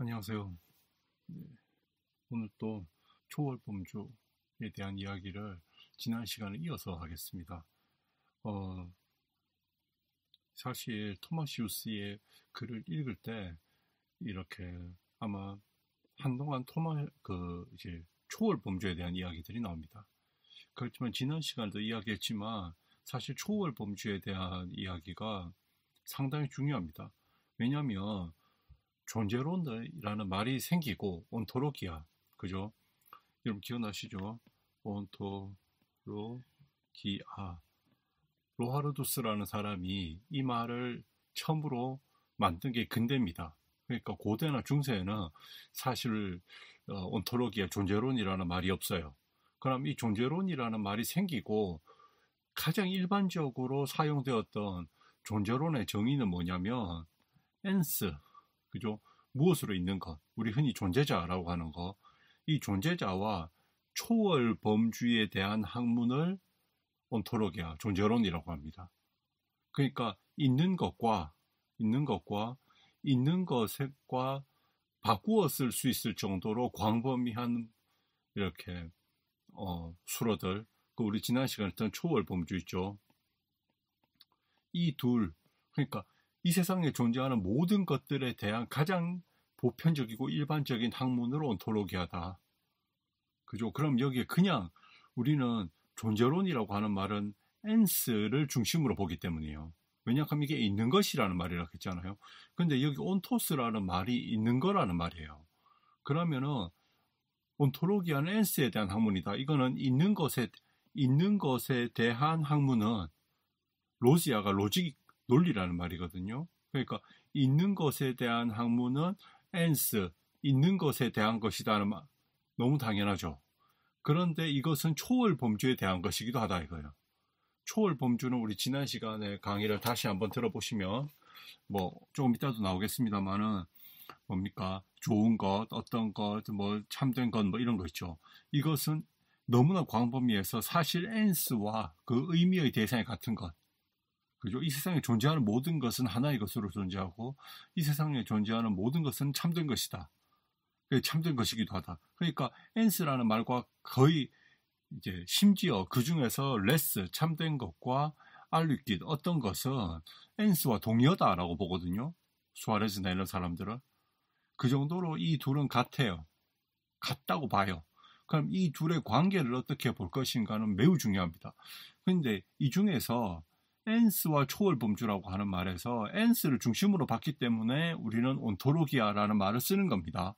안녕하세요. 네, 오늘 또 초월범주에 대한 이야기를 지난 시간에 이어서 하겠습니다. 어, 사실 토마시우스의 글을 읽을 때 이렇게 아마 한동안 토마 그 이제 초월범주에 대한 이야기들이 나옵니다. 그렇지만 지난 시간도 이야기했지만 사실 초월범주에 대한 이야기가 상당히 중요합니다. 왜냐하면 존재론이라는 말이 생기고 온토로기아 그죠? 여러분 기억나시죠? 온토로기아 로하르두스라는 사람이 이 말을 처음으로 만든 게 근대입니다. 그러니까 고대나 중세에는 사실 어, 온토로기아 존재론이라는 말이 없어요. 그럼 이 존재론이라는 말이 생기고 가장 일반적으로 사용되었던 존재론의 정의는 뭐냐면 엔스 그죠 무엇으로 있는 것, 우리 흔히 존재자라고 하는 것, 이 존재자와 초월 범주에 대한 학문을 온토로기아, 존재론이라고 합니다. 그러니까 있는 것과 있는 것과 있는 것과 바꾸었을수 있을 정도로 광범위한 이렇게 어, 수로들, 그 우리 지난 시간에 했던 초월 범주 있죠. 이 둘, 그러니까 이 세상에 존재하는 모든 것들에 대한 가장 보편적이고 일반적인 학문으로 온톨로기하다. 그죠? 그럼 여기에 그냥 우리는 존재론이라고 하는 말은 엔스를 중심으로 보기 때문이에요. 왜냐하면 이게 있는 것이라는 말이라고 했잖아요. 근데 여기 온토스라는 말이 있는 거라는 말이에요. 그러면은 온토로기아는 엔스에 대한 학문이다. 이거는 있는 것에 있는 것에 대한 학문은 로지아가 로직 논리라는 말이거든요. 그러니까 있는 것에 대한 학문은 엔스 있는 것에 대한 것이다는 말 너무 당연하죠. 그런데 이것은 초월 범주에 대한 것이기도 하다 이거예요. 초월 범주는 우리 지난 시간에 강의를 다시 한번 들어보시면 뭐 조금 이따도 나오겠습니다만은 뭡니까 좋은 것, 어떤 것, 뭐 참된 것뭐 이런 거 있죠. 이것은 너무나 광범위해서 사실 엔스와 그 의미의 대상이 같은 것 그죠? 이 세상에 존재하는 모든 것은 하나의 것으로 존재하고 이 세상에 존재하는 모든 것은 참된 것이다. 그게 참된 것이기도 하다. 그러니까 엔스라는 말과 거의 이제 심지어 그 중에서 레스 참된 것과 알리킷 어떤 것은 엔스와 동의어다라고 보거든요. 수아레즈나 이런 사람들은 그 정도로 이 둘은 같아요. 같다고 봐요. 그럼 이 둘의 관계를 어떻게 볼 것인가는 매우 중요합니다. 그런데 이 중에서 엔스와 초월 범주라고 하는 말에서 엔스를 중심으로 봤기 때문에 우리는 온토로기아라는 말을 쓰는 겁니다.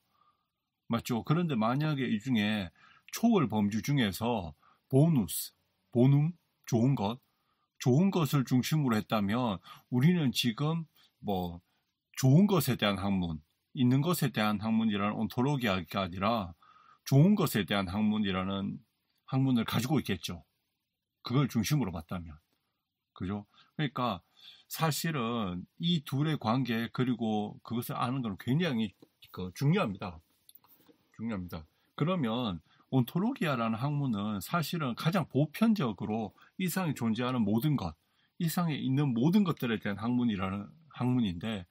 맞죠? 그런데 만약에 이 중에 초월 범주 중에서 보누스, 보눔, 좋은 것, 좋은 것을 중심으로 했다면 우리는 지금 뭐 좋은 것에 대한 학문, 있는 것에 대한 학문이라는 온토로기아가 아니라 좋은 것에 대한 학문이라는 학문을 가지고 있겠죠. 그걸 중심으로 봤다면. 그죠? 그러니까 사실은 이 둘의 관계 그리고 그것을 아는 건 굉장히 그 중요합니다. 중요합니다. 그러면 온토로기아라는 학문은 사실은 가장 보편적으로 이상이 존재하는 모든 것, 이상에 있는 모든 것들에 대한 학문이라는 학문인데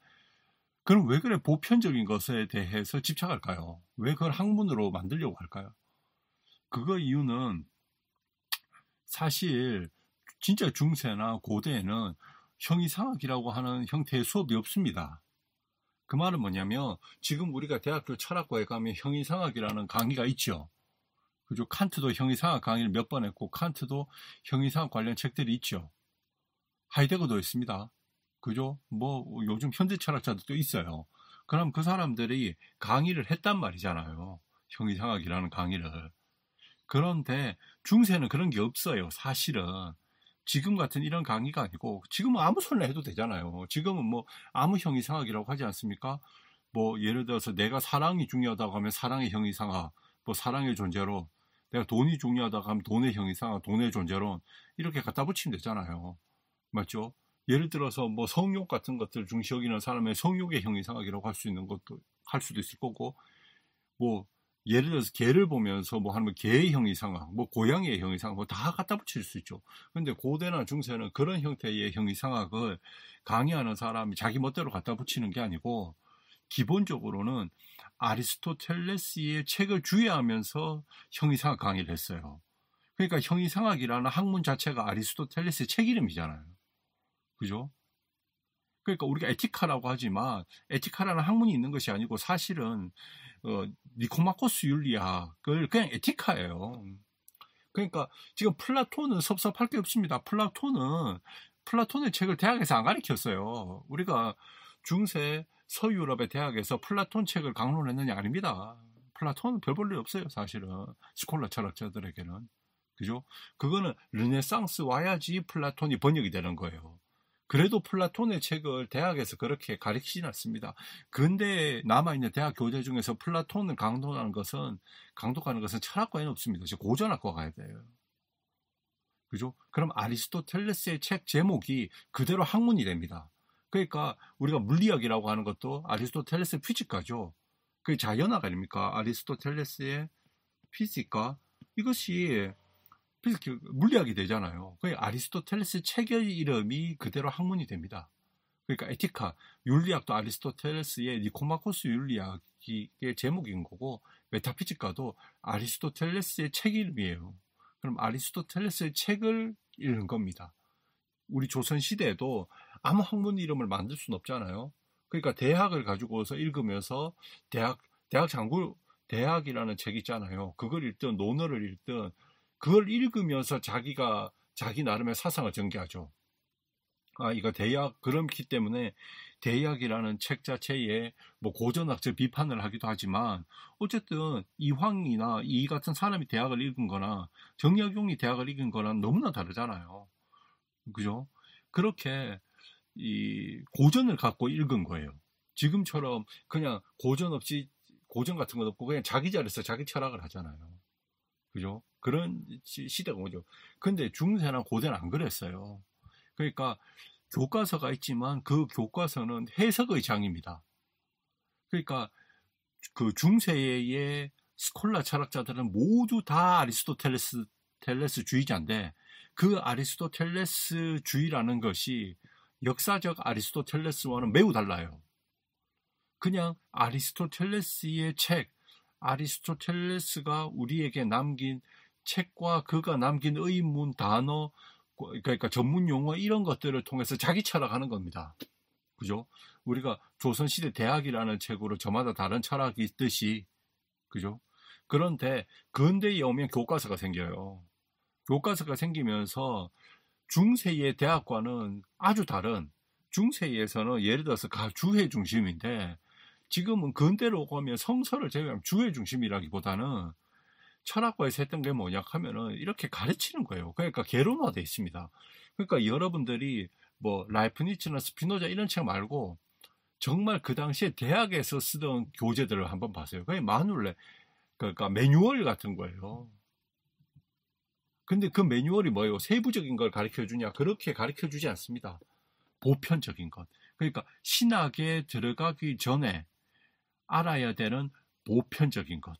그럼 왜 그래 보편적인 것에 대해서 집착할까요? 왜 그걸 학문으로 만들려고 할까요? 그거 이유는 사실 진짜 중세나 고대에는 형이상학이라고 하는 형태의 수업이 없습니다. 그 말은 뭐냐면 지금 우리가 대학교 철학과에 가면 형이상학이라는 강의가 있죠. 그죠? 칸트도 형이상학 강의를 몇 번 했고 칸트도 형이상학 관련 책들이 있죠. 하이데거도 있습니다. 그죠? 뭐 요즘 현대 철학자들도 있어요. 그럼 그 사람들이 강의를 했단 말이잖아요. 형이상학이라는 강의를. 그런데 중세는 그런 게 없어요. 사실은 지금 같은 이런 강의가 아니고 지금은 아무 소리나 해도 되잖아요. 지금은 뭐 아무 형이상학이라고 하지 않습니까? 뭐 예를 들어서 내가 사랑이 중요하다고 하면 사랑의 형이상학, 뭐 사랑의 존재로 내가 돈이 중요하다고 하면 돈의 형이상학, 돈의 존재론 이렇게 갖다 붙이면 되잖아요. 맞죠? 예를 들어서 뭐 성욕 같은 것들 중시 여기는 사람의 성욕의 형이상학이라고 할 수 있는 것도 할 수도 있을 거고 뭐 예를 들어서 개를 보면서 뭐 하면 뭐 개의 형 이상학, 뭐 고양이의 형 이상학, 뭐 다 갖다 붙일 수 있죠. 근데 고대나 중세는 그런 형태의 형 이상학을 강의하는 사람이 자기 멋대로 갖다 붙이는 게 아니고 기본적으로는 아리스토텔레스의 책을 주의하면서 형이상학 강의를 했어요. 그러니까 형이상학이라는 학문 자체가 아리스토텔레스의 책 이름이잖아요. 그죠? 그러니까 우리가 에티카라고 하지만 에티카라는 학문이 있는 것이 아니고 사실은 어, 니코마코스 윤리학을 그냥 에티카예요. 그러니까 지금 플라톤은 섭섭할 게 없습니다. 플라톤은 플라톤의 책을 대학에서 안 가르쳤어요. 우리가 중세 서유럽의 대학에서 플라톤 책을 강론했느냐 아닙니다. 플라톤은 별 볼 일 없어요, 사실은. 스콜라 철학자들에게는. 그죠? 그거는 르네상스 와야지 플라톤이 번역이 되는 거예요. 그래도 플라톤의 책을 대학에서 그렇게 가르치진 않습니다. 근데 남아있는 대학 교재 중에서 플라톤을 강도하는 것은, 강독하는 것은 철학과에는 없습니다. 지금 고전학과 가야 돼요. 그죠? 그럼 아리스토텔레스의 책 제목이 그대로 학문이 됩니다. 그러니까 우리가 물리학이라고 하는 것도 아리스토텔레스 의 피지카죠. 그게 자연학 아닙니까? 아리스토텔레스의 피지카. 이것이 그, 물리학이 되잖아요. 그 아리스토텔레스 책의 이름이 그대로 학문이 됩니다. 그러니까 에티카, 윤리학도 아리스토텔레스의 니코마코스 윤리학의 제목인 거고 메타피지카도 아리스토텔레스의 책 이름이에요. 그럼 아리스토텔레스의 책을 읽는 겁니다. 우리 조선 시대에도 아무 학문 이름을 만들 수는 없잖아요. 그러니까 대학을 가지고서 읽으면서 대학 대학 장구 대학이라는 책 있잖아요. 그걸 읽든 논어를 읽든 그걸 읽으면서 자기가 자기 나름의 사상을 전개하죠. 아, 이거 대학 그렇기 때문에 대학이라는 책 자체에 뭐 고전학적 비판을 하기도 하지만 어쨌든 이황이나 이 같은 사람이 대학을 읽은 거나 정약용이 대학을 읽은 거나 너무나 다르잖아요. 그죠? 그렇게 이 고전을 갖고 읽은 거예요. 지금처럼 그냥 고전 없이 고전 같은 건 없고 그냥 자기 자리에서 자기 철학을 하잖아요. 그죠? 그런 시대가 오죠. 근데 중세나 고대는 안 그랬어요. 그러니까 교과서가 있지만 그 교과서는 해석의 장입니다. 그러니까 그 중세의 스콜라 철학자들은 모두 다 아리스토텔레스 텔레스 주의자인데 그 아리스토텔레스 주의라는 것이 역사적 아리스토텔레스와는 매우 달라요. 그냥 아리스토텔레스의 책, 아리스토텔레스가 우리에게 남긴 책과 그가 남긴 의문, 단어, 그러니까 전문 용어 이런 것들을 통해서 자기 철학하는 겁니다. 그죠? 우리가 조선시대 대학이라는 책으로 저마다 다른 철학이 있듯이, 그죠? 그런데 근대에 오면 교과서가 생겨요. 교과서가 생기면서 중세의 대학과는 아주 다른, 중세에서는 예를 들어서 주회 중심인데, 지금은 근대로 오면 성서를 제외하면 주회 중심이라기보다는 철학과에서 했던 게 뭐냐 하면은 이렇게 가르치는 거예요. 그러니까 개론화돼 있습니다. 그러니까 여러분들이 뭐 라이프니츠나 스피노자 이런 책 말고 정말 그 당시에 대학에서 쓰던 교재들을 한번 봤어요. 그게 마눌레 그러니까 매뉴얼 같은 거예요. 근데 그 매뉴얼이 뭐예요? 세부적인 걸 가르쳐 주냐? 그렇게 가르쳐 주지 않습니다. 보편적인 것. 그러니까 신학에 들어가기 전에 알아야 되는 보편적인 것.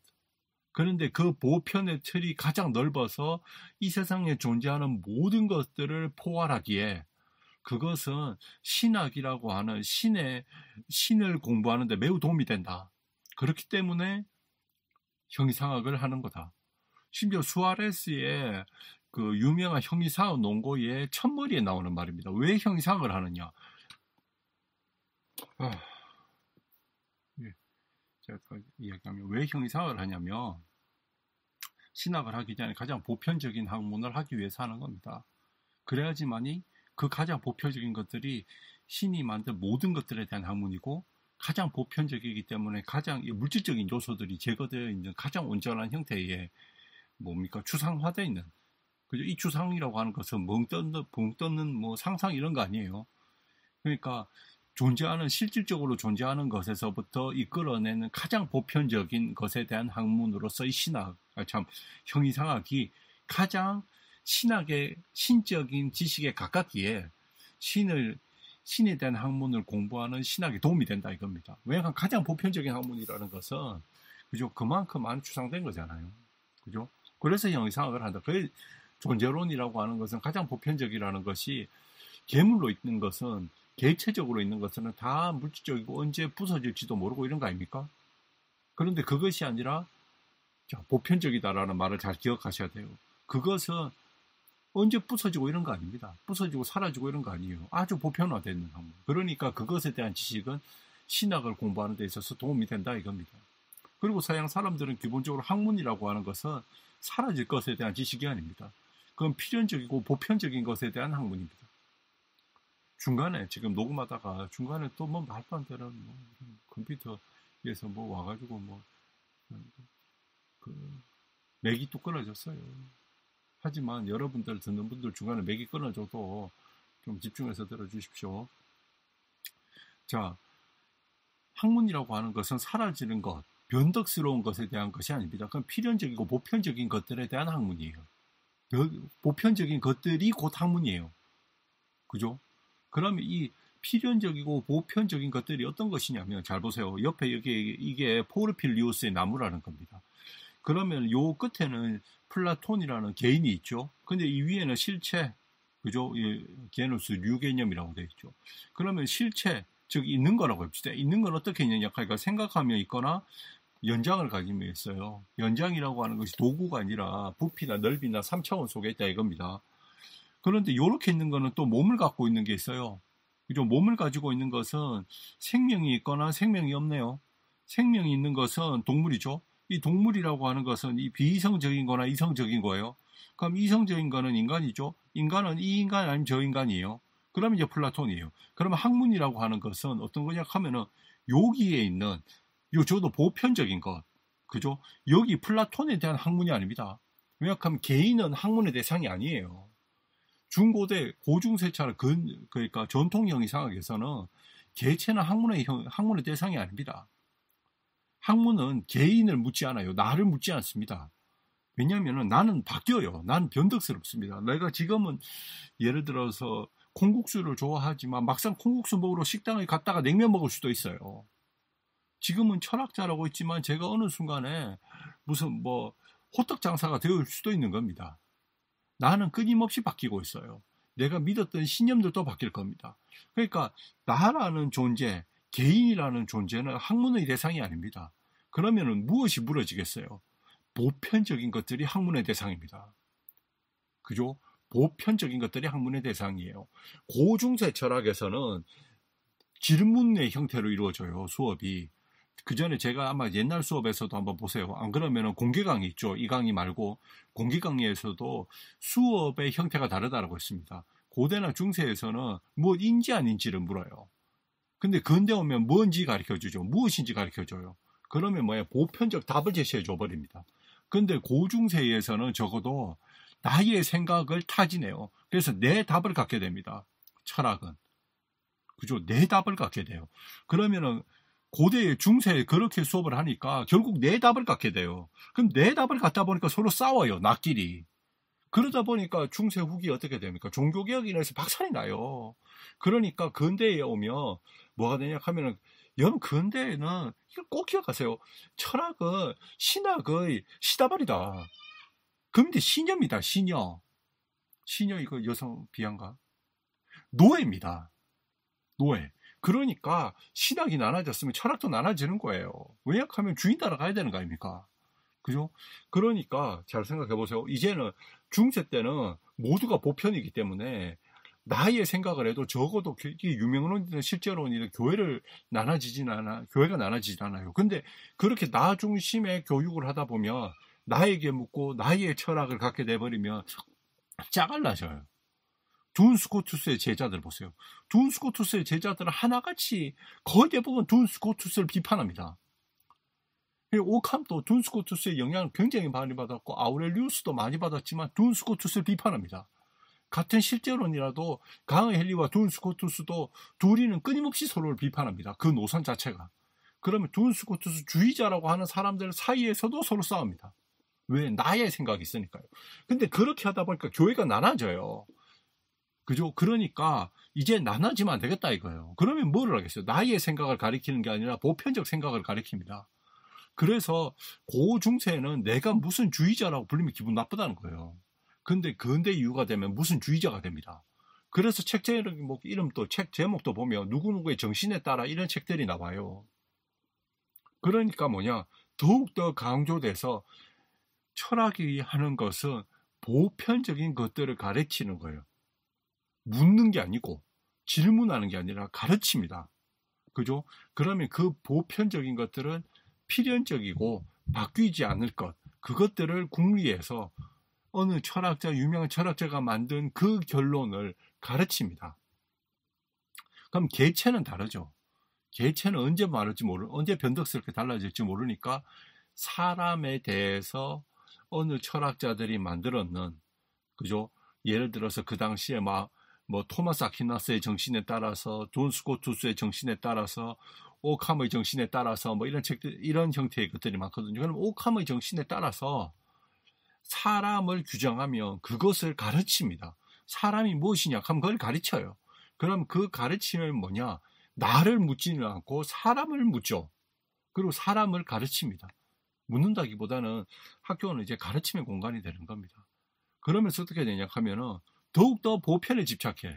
그런데 그 보편의 틀이 가장 넓어서 이 세상에 존재하는 모든 것들을 포괄하기에 그것은 신학이라고 하는 신의 신을 공부하는데 매우 도움이 된다. 그렇기 때문에 형이상학을 하는 거다. 심지어 수아레스의 그 유명한 형이상학 논거의 첫머리에 나오는 말입니다. 왜 형이상학을 하느냐? 어. 이야기하면 왜 형이사를 하냐면 신학을 하기 전에 가장 보편적인 학문을 하기 위해서 하는 겁니다. 그래야지만이 그 가장 보편적인 것들이 신이 만든 모든 것들에 대한 학문이고 가장 보편적이기 때문에 가장 물질적인 요소들이 제거되어 있는 가장 온전한 형태의 뭡니까 추상화되어 있는 그죠 이 추상이라고 하는 것은 멍 떠는 멍 떠는 뭐 상상 이런 거 아니에요. 그러니까 존재하는 실질적으로 존재하는 것에서부터 이끌어내는 가장 보편적인 것에 대한 학문으로서 의 신학 아, 참 형이상학이 가장 신학의 신적인 지식에 가깝기에 신을 신에 대한 학문을 공부하는 신학에 도움이 된다 이겁니다. 왜냐하면 가장 보편적인 학문이라는 것은 그죠 그만큼 안 추상된 거잖아요. 그죠? 그래서 형이상학을 한다. 그 존재론이라고 하는 것은 가장 보편적이라는 것이 괴물로 있는 것은 개체적으로 있는 것은 다 물질적이고 언제 부서질지도 모르고 이런 거 아닙니까? 그런데 그것이 아니라 보편적이다라는 말을 잘 기억하셔야 돼요. 그것은 언제 부서지고 이런 거 아닙니다. 부서지고 사라지고 이런 거 아니에요. 아주 보편화되는 항목. 그러니까 그것에 대한 지식은 신학을 공부하는 데 있어서 도움이 된다 이겁니다. 그리고 서양 사람들은 기본적으로 학문이라고 하는 것은 사라질 것에 대한 지식이 아닙니다. 그건 필연적이고 보편적인 것에 대한 학문입니다. 중간에 지금 녹음하다가 중간에 또 뭐 말도 안 되는 뭐 컴퓨터에서 뭐 와가지고 뭐그 맥이 또 끊어졌어요. 하지만 여러분들 듣는 분들 중간에 맥이 끊어져도 좀 집중해서 들어주십시오. 자, 학문이라고 하는 것은 사라지는 것, 변덕스러운 것에 대한 것이 아닙니다. 그건 필연적이고 보편적인 것들에 대한 학문이에요. 보편적인 것들이 곧 학문이에요. 그죠? 그러면 이 필연적이고 보편적인 것들이 어떤 것이냐면 잘 보세요. 옆에 여기 이게 포르필리우스의 나무라는 겁니다. 그러면 요 끝에는 플라톤이라는 개인이 있죠. 근데 이 위에는 실체, 그죠? 게누스 류 개념이라고 되어 있죠. 그러면 실체, 즉 있는 거라고 합시다. 있는 건 어떻게 있느냐? 그러니까 생각하며 있거나 연장을 가지며 있어요. 연장이라고 하는 것이 도구가 아니라 부피나 넓이나 3차원 속에 있다 이겁니다. 그런데 이렇게 있는 거는 또 몸을 갖고 있는 게 있어요. 그죠? 몸을 가지고 있는 것은 생명이 있거나 생명이 없네요. 생명이 있는 것은 동물이죠. 이 동물이라고 하는 것은 이 비이성적인 거나 이성적인 거예요. 그럼 이성적인 거는 인간이죠. 인간은 이 인간 아니면 저 인간이에요. 그럼 이제 플라톤이에요. 그러면 학문이라고 하는 것은 어떤 거냐 하면은 여기에 있는 요 저도 보편적인 것. 그죠? 여기 플라톤에 대한 학문이 아닙니다. 왜냐하면 개인은 학문의 대상이 아니에요. 중고대 고중세차나 근 그러니까 전통형 의상학에서는 개체나 학문의 형, 학문의 대상이 아닙니다. 학문은 개인을 묻지 않아요. 나를 묻지 않습니다. 왜냐하면 나는 바뀌어요. 난 변덕스럽습니다. 내가 지금은 예를 들어서 콩국수를 좋아하지만 막상 콩국수 먹으러 식당에 갔다가 냉면 먹을 수도 있어요. 지금은 철학자라고 했지만 제가 어느 순간에 무슨 뭐 호떡 장사가 되어 올 수도 있는 겁니다. 나는 끊임없이 바뀌고 있어요. 내가 믿었던 신념들도 바뀔 겁니다. 그러니까 나라는 존재, 개인이라는 존재는 학문의 대상이 아닙니다. 그러면 무엇이 무너지겠어요? 보편적인 것들이 학문의 대상입니다. 그죠? 보편적인 것들이 학문의 대상이에요. 고중세 철학에서는 질문의 형태로 이루어져요, 수업이. 그 전에 제가 아마 옛날 수업에서도 한번 보세요. 안그러면 공개 강의 있죠. 이 강의 말고 공개 강의에서도 수업의 형태가 다르다라고 했습니다. 고대나 중세에서는 무엇인지 아닌지를 물어요. 근데 근대 오면 뭔지 가르쳐 주죠. 무엇인지 가르쳐 줘요. 그러면 뭐야 보편적 답을 제시해 줘 버립니다. 근데 고중세에서는 적어도 나의 생각을 타지네요. 그래서 내 답을 갖게 됩니다. 철학은. 그죠? 내 답을 갖게 돼요. 그러면은 고대 중세에 그렇게 수업을 하니까 결국 내 네 답을 갖게 돼요. 그럼 내 네 답을 갖다 보니까 서로 싸워요. 낫끼리. 그러다 보니까 중세 후기 어떻게 됩니까? 종교개혁 인해서 박살이 나요. 그러니까 근대에 오면 뭐가 되냐 하면은 여러분 근대에는 이걸 꼭 기억하세요. 철학은 신학의 시다발이다. 근데 신녀입니다. 신녀. 신여 이거 여성 비양가 노예입니다. 노예. 그러니까 신학이 나눠졌으면 철학도 나눠지는 거예요. 왜약하면 주인 따라가야 되는 거 아닙니까? 그죠? 그러니까 잘 생각해 보세요. 이제는 중세 때는 모두가 보편이기 때문에 나의 생각을 해도 적어도 유명론이든 실제론이든 교회를 나눠지진 않아, 교회가 나눠지진 않아요. 근데 그렇게 나 중심의 교육을 하다 보면 나에게 묻고 나의 철학을 갖게 돼버리면 짜갈라져요. 둔 스코투스의 제자들 보세요. 둔 스코투스의 제자들은 하나같이 거의 대부분 둔 스코투스를 비판합니다. 오캄도 둔 스코투스의 영향을 굉장히 많이 받았고 아우렐리우스도 많이 받았지만 둔 스코투스를 비판합니다. 같은 실제론이라도 강의 헨리와 둔 스코투스도 둘이는 끊임없이 서로를 비판합니다. 그 노선 자체가. 그러면 둔 스코투스 주의자라고 하는 사람들 사이에서도 서로 싸웁니다. 왜? 나의 생각이 있으니까요. 근데 그렇게 하다 보니까 교회가 나눠져요. 그죠? 그러니까 이제 나눠지면 안 되겠다 이거예요. 그러면 뭐를 하겠어요? 나의 이 생각을 가리키는 게 아니라 보편적 생각을 가리킵니다. 그래서 고중세는 내가 무슨 주의자라고 불리면 기분 나쁘다는 거예요. 근데 근대 이유가 되면 무슨 주의자가 됩니다. 그래서 책 제목 뭐 이름도 책 제목도 보면 누구누구의 정신에 따라 이런 책들이 나와요. 그러니까 뭐냐 더욱더 강조돼서 철학이 하는 것은 보편적인 것들을 가르치는 거예요. 묻는 게 아니고 질문하는 게 아니라 가르칩니다. 그죠? 그러면 그 보편적인 것들은 필연적이고 바뀌지 않을 것, 그것들을 국리해서 어느 철학자, 유명한 철학자가 만든 그 결론을 가르칩니다. 그럼 개체는 다르죠. 개체는 언제 말할지 모르, 언제 변덕스럽게 달라질지 모르니까 사람에 대해서 어느 철학자들이 만들었는, 그죠? 예를 들어서 그 당시에 막뭐 토마스 아퀴나스의 정신에 따라서 존 스코투스의 정신에 따라서 오캄의 정신에 따라서 뭐 이런 책들 이런 형태의 것들이 많거든요. 그럼 오캄의 정신에 따라서 사람을 규정하면 그것을 가르칩니다. 사람이 무엇이냐 하면 그걸 가르쳐요. 그럼 그 가르침은 뭐냐? 나를 묻지는 않고 사람을 묻죠. 그리고 사람을 가르칩니다. 묻는다기보다는 학교는 이제 가르침의 공간이 되는 겁니다. 그러면서 어떻게 되냐 하면은 더욱더 보편에 집착해요.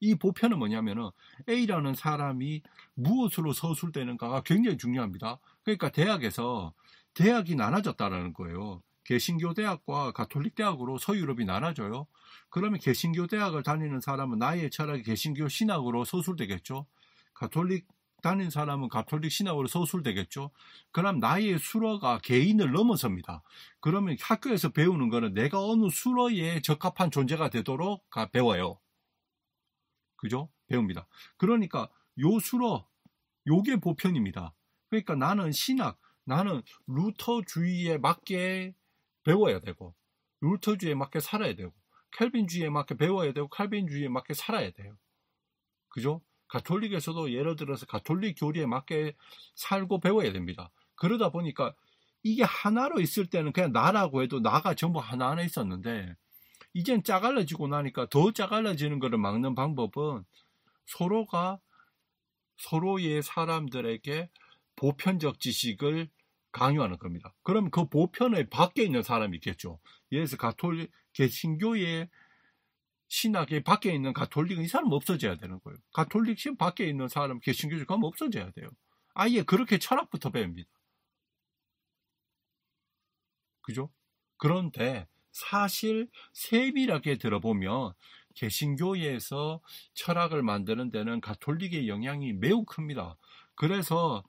이 보편은 뭐냐면은 A라는 사람이 무엇으로 서술되는가가 굉장히 중요합니다. 그러니까 대학에서 대학이 나눠졌다라는 거예요. 개신교 대학과 가톨릭 대학으로 서유럽이 나눠져요. 그러면 개신교 대학을 다니는 사람은 나의 철학이 개신교 신학으로 서술되겠죠. 가톨릭 다닌 사람은 가톨릭 신학으로 서술되겠죠 그럼 나의 수로가 개인을 넘어섭니다. 그러면 학교에서 배우는 거는 내가 어느 수로에 적합한 존재가 되도록 배워요. 그죠? 배웁니다. 그러니까 요 수로, 요게 보편입니다. 그러니까 나는 신학, 나는 루터주의에 맞게 배워야 되고, 루터주의에 맞게 살아야 되고, 칼빈주의에 맞게 배워야 되고, 칼빈주의에 맞게 살아야 돼요. 그죠? 가톨릭에서도 예를 들어서 가톨릭 교리에 맞게 살고 배워야 됩니다. 그러다 보니까 이게 하나로 있을 때는 그냥 나라고 해도 나가 전부 하나 안에 있었는데 이젠 짜갈라지고 나니까 더 짜갈라지는 것을 막는 방법은 서로가 서로의 사람들에게 보편적 지식을 강요하는 겁니다. 그럼 그 보편의 밖에 있는 사람이 있겠죠. 예를 들어서 가톨릭 개신교의 신학에 밖에 있는 가톨릭은 이 사람 없어져야 되는 거예요. 가톨릭 신 밖에 있는 사람 개신교주 가면 없어져야 돼요. 아예 그렇게 철학부터 배웁니다. 그죠? 그런데 사실 세밀하게 들어보면 개신교에서 철학을 만드는 데는 가톨릭의 영향이 매우 큽니다. 그래서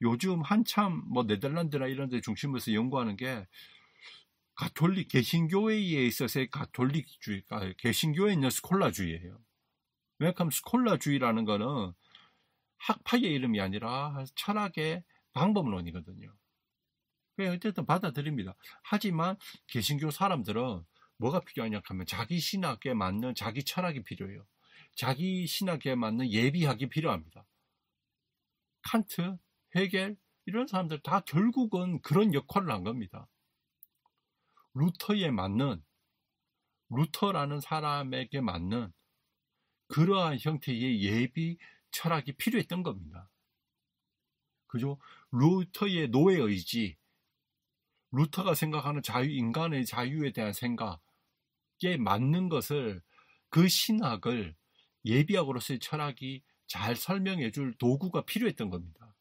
요즘 한참 뭐 네덜란드나 이런 데 중심에서 연구하는 게 가톨릭 개신교에 있어서의 가톨릭주의, 아, 개신교에 있는 스콜라주의예요. 웰컴 스콜라주의라는 거는 학파의 이름이 아니라 철학의 방법론이거든요. 그래 어쨌든 받아들입니다. 하지만 개신교 사람들은 뭐가 필요하냐 하면 자기 신학에 맞는 자기 철학이 필요해요. 자기 신학에 맞는 예비학이 필요합니다. 칸트, 헤겔 이런 사람들 다 결국은 그런 역할을 한 겁니다. 루터에 맞는 루터라는 사람에게 맞는 그러한 형태의 예비 철학이 필요했던 겁니다. 그죠? 루터의 노예 의지, 루터가 생각하는 자유, 인간의 자유에 대한 생각에 맞는 것을 그 신학을 예비학으로서의 철학이 잘 설명해 줄 도구가 필요했던 겁니다.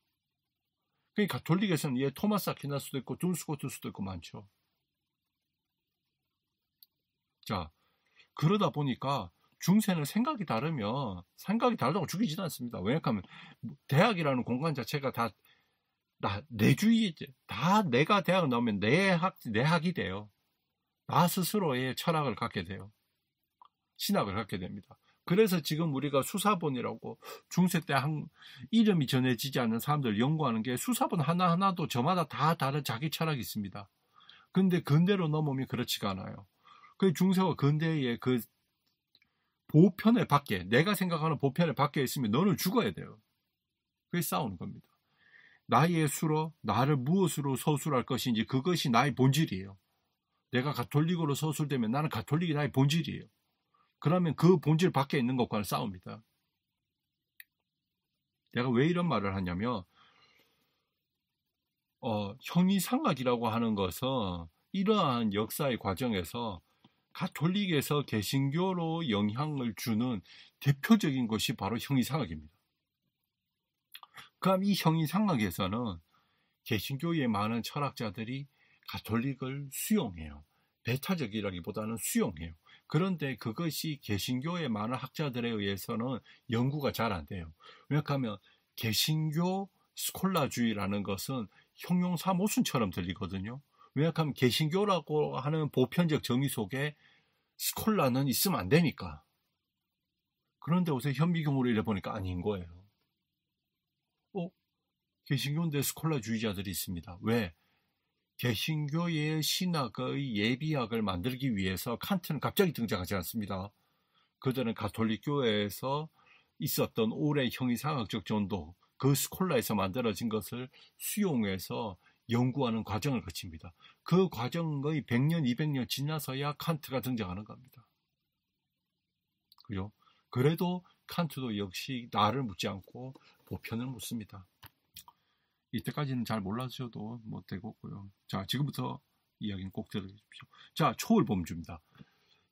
그러니까 돌리릭에서는얘 예, 토마스 아퀴나스도 있고 존스코트스도 있고 많죠. 자, 그러다 보니까 중세는 생각이 다르면 생각이 다르다고 죽이지도 않습니다. 왜냐하면 대학이라는 공간 자체가 다 나, 내주위에다 내가 대학 나오면 내 학, 내 학이 돼요. 나 스스로의 철학을 갖게 돼요. 신학을 갖게 됩니다. 그래서 지금 우리가 수사본이라고 중세 때 한, 이름이 전해지지 않는 사람들 연구하는 게 수사본 하나하나도 저마다 다 다른 자기 철학이 있습니다. 근데 근대로 넘으면 그렇지가 않아요. 그 중세와 근대의 그 보편의 밖에 내가 생각하는 보편의 밖에 있으면 너는 죽어야 돼요. 그게 싸우는 겁니다. 나의 수로 나를 무엇으로 서술할 것인지 그것이 나의 본질이에요. 내가 가톨릭으로 서술되면 나는 가톨릭이 나의 본질이에요. 그러면 그 본질 밖에 있는 것과는 싸웁니다. 내가 왜 이런 말을 하냐면 어, 형이상학이라고 하는 것은 이러한 역사의 과정에서 가톨릭에서 개신교로 영향을 주는 대표적인 것이 바로 형이상학입니다. 그럼 이 형이상학에서는 개신교의 많은 철학자들이 가톨릭을 수용해요. 배타적이라기보다는 수용해요. 그런데 그것이 개신교의 많은 학자들에 의해서는 연구가 잘 안 돼요. 왜냐하면 개신교 스콜라주의라는 것은 형용사 모순처럼 들리거든요. 왜냐하면 개신교라고 하는 보편적 정의 속에 스콜라는 있으면 안 되니까. 그런데 요새 현미경으로 일어보니까 아닌 거예요. 어? 개신교인데 스콜라주의자들이 있습니다. 왜? 개신교의 신학의 예비학을 만들기 위해서 칸트는 갑자기 등장하지 않습니다. 그들은 가톨릭 교회에서 있었던 오래 형이상학적 전도, 그 스콜라에서 만들어진 것을 수용해서 연구하는 과정을 거칩니다. 그 과정의 100년, 200년 지나서야 칸트가 등장하는 겁니다. 그죠? 그래도 칸트도 역시 나를 묻지 않고 보편을 묻습니다. 이때까지는 잘 몰라주셔도 뭐 되겠고요. 자, 지금부터 이야기는 꼭 들어주십시오. 자, 초월 범주입니다.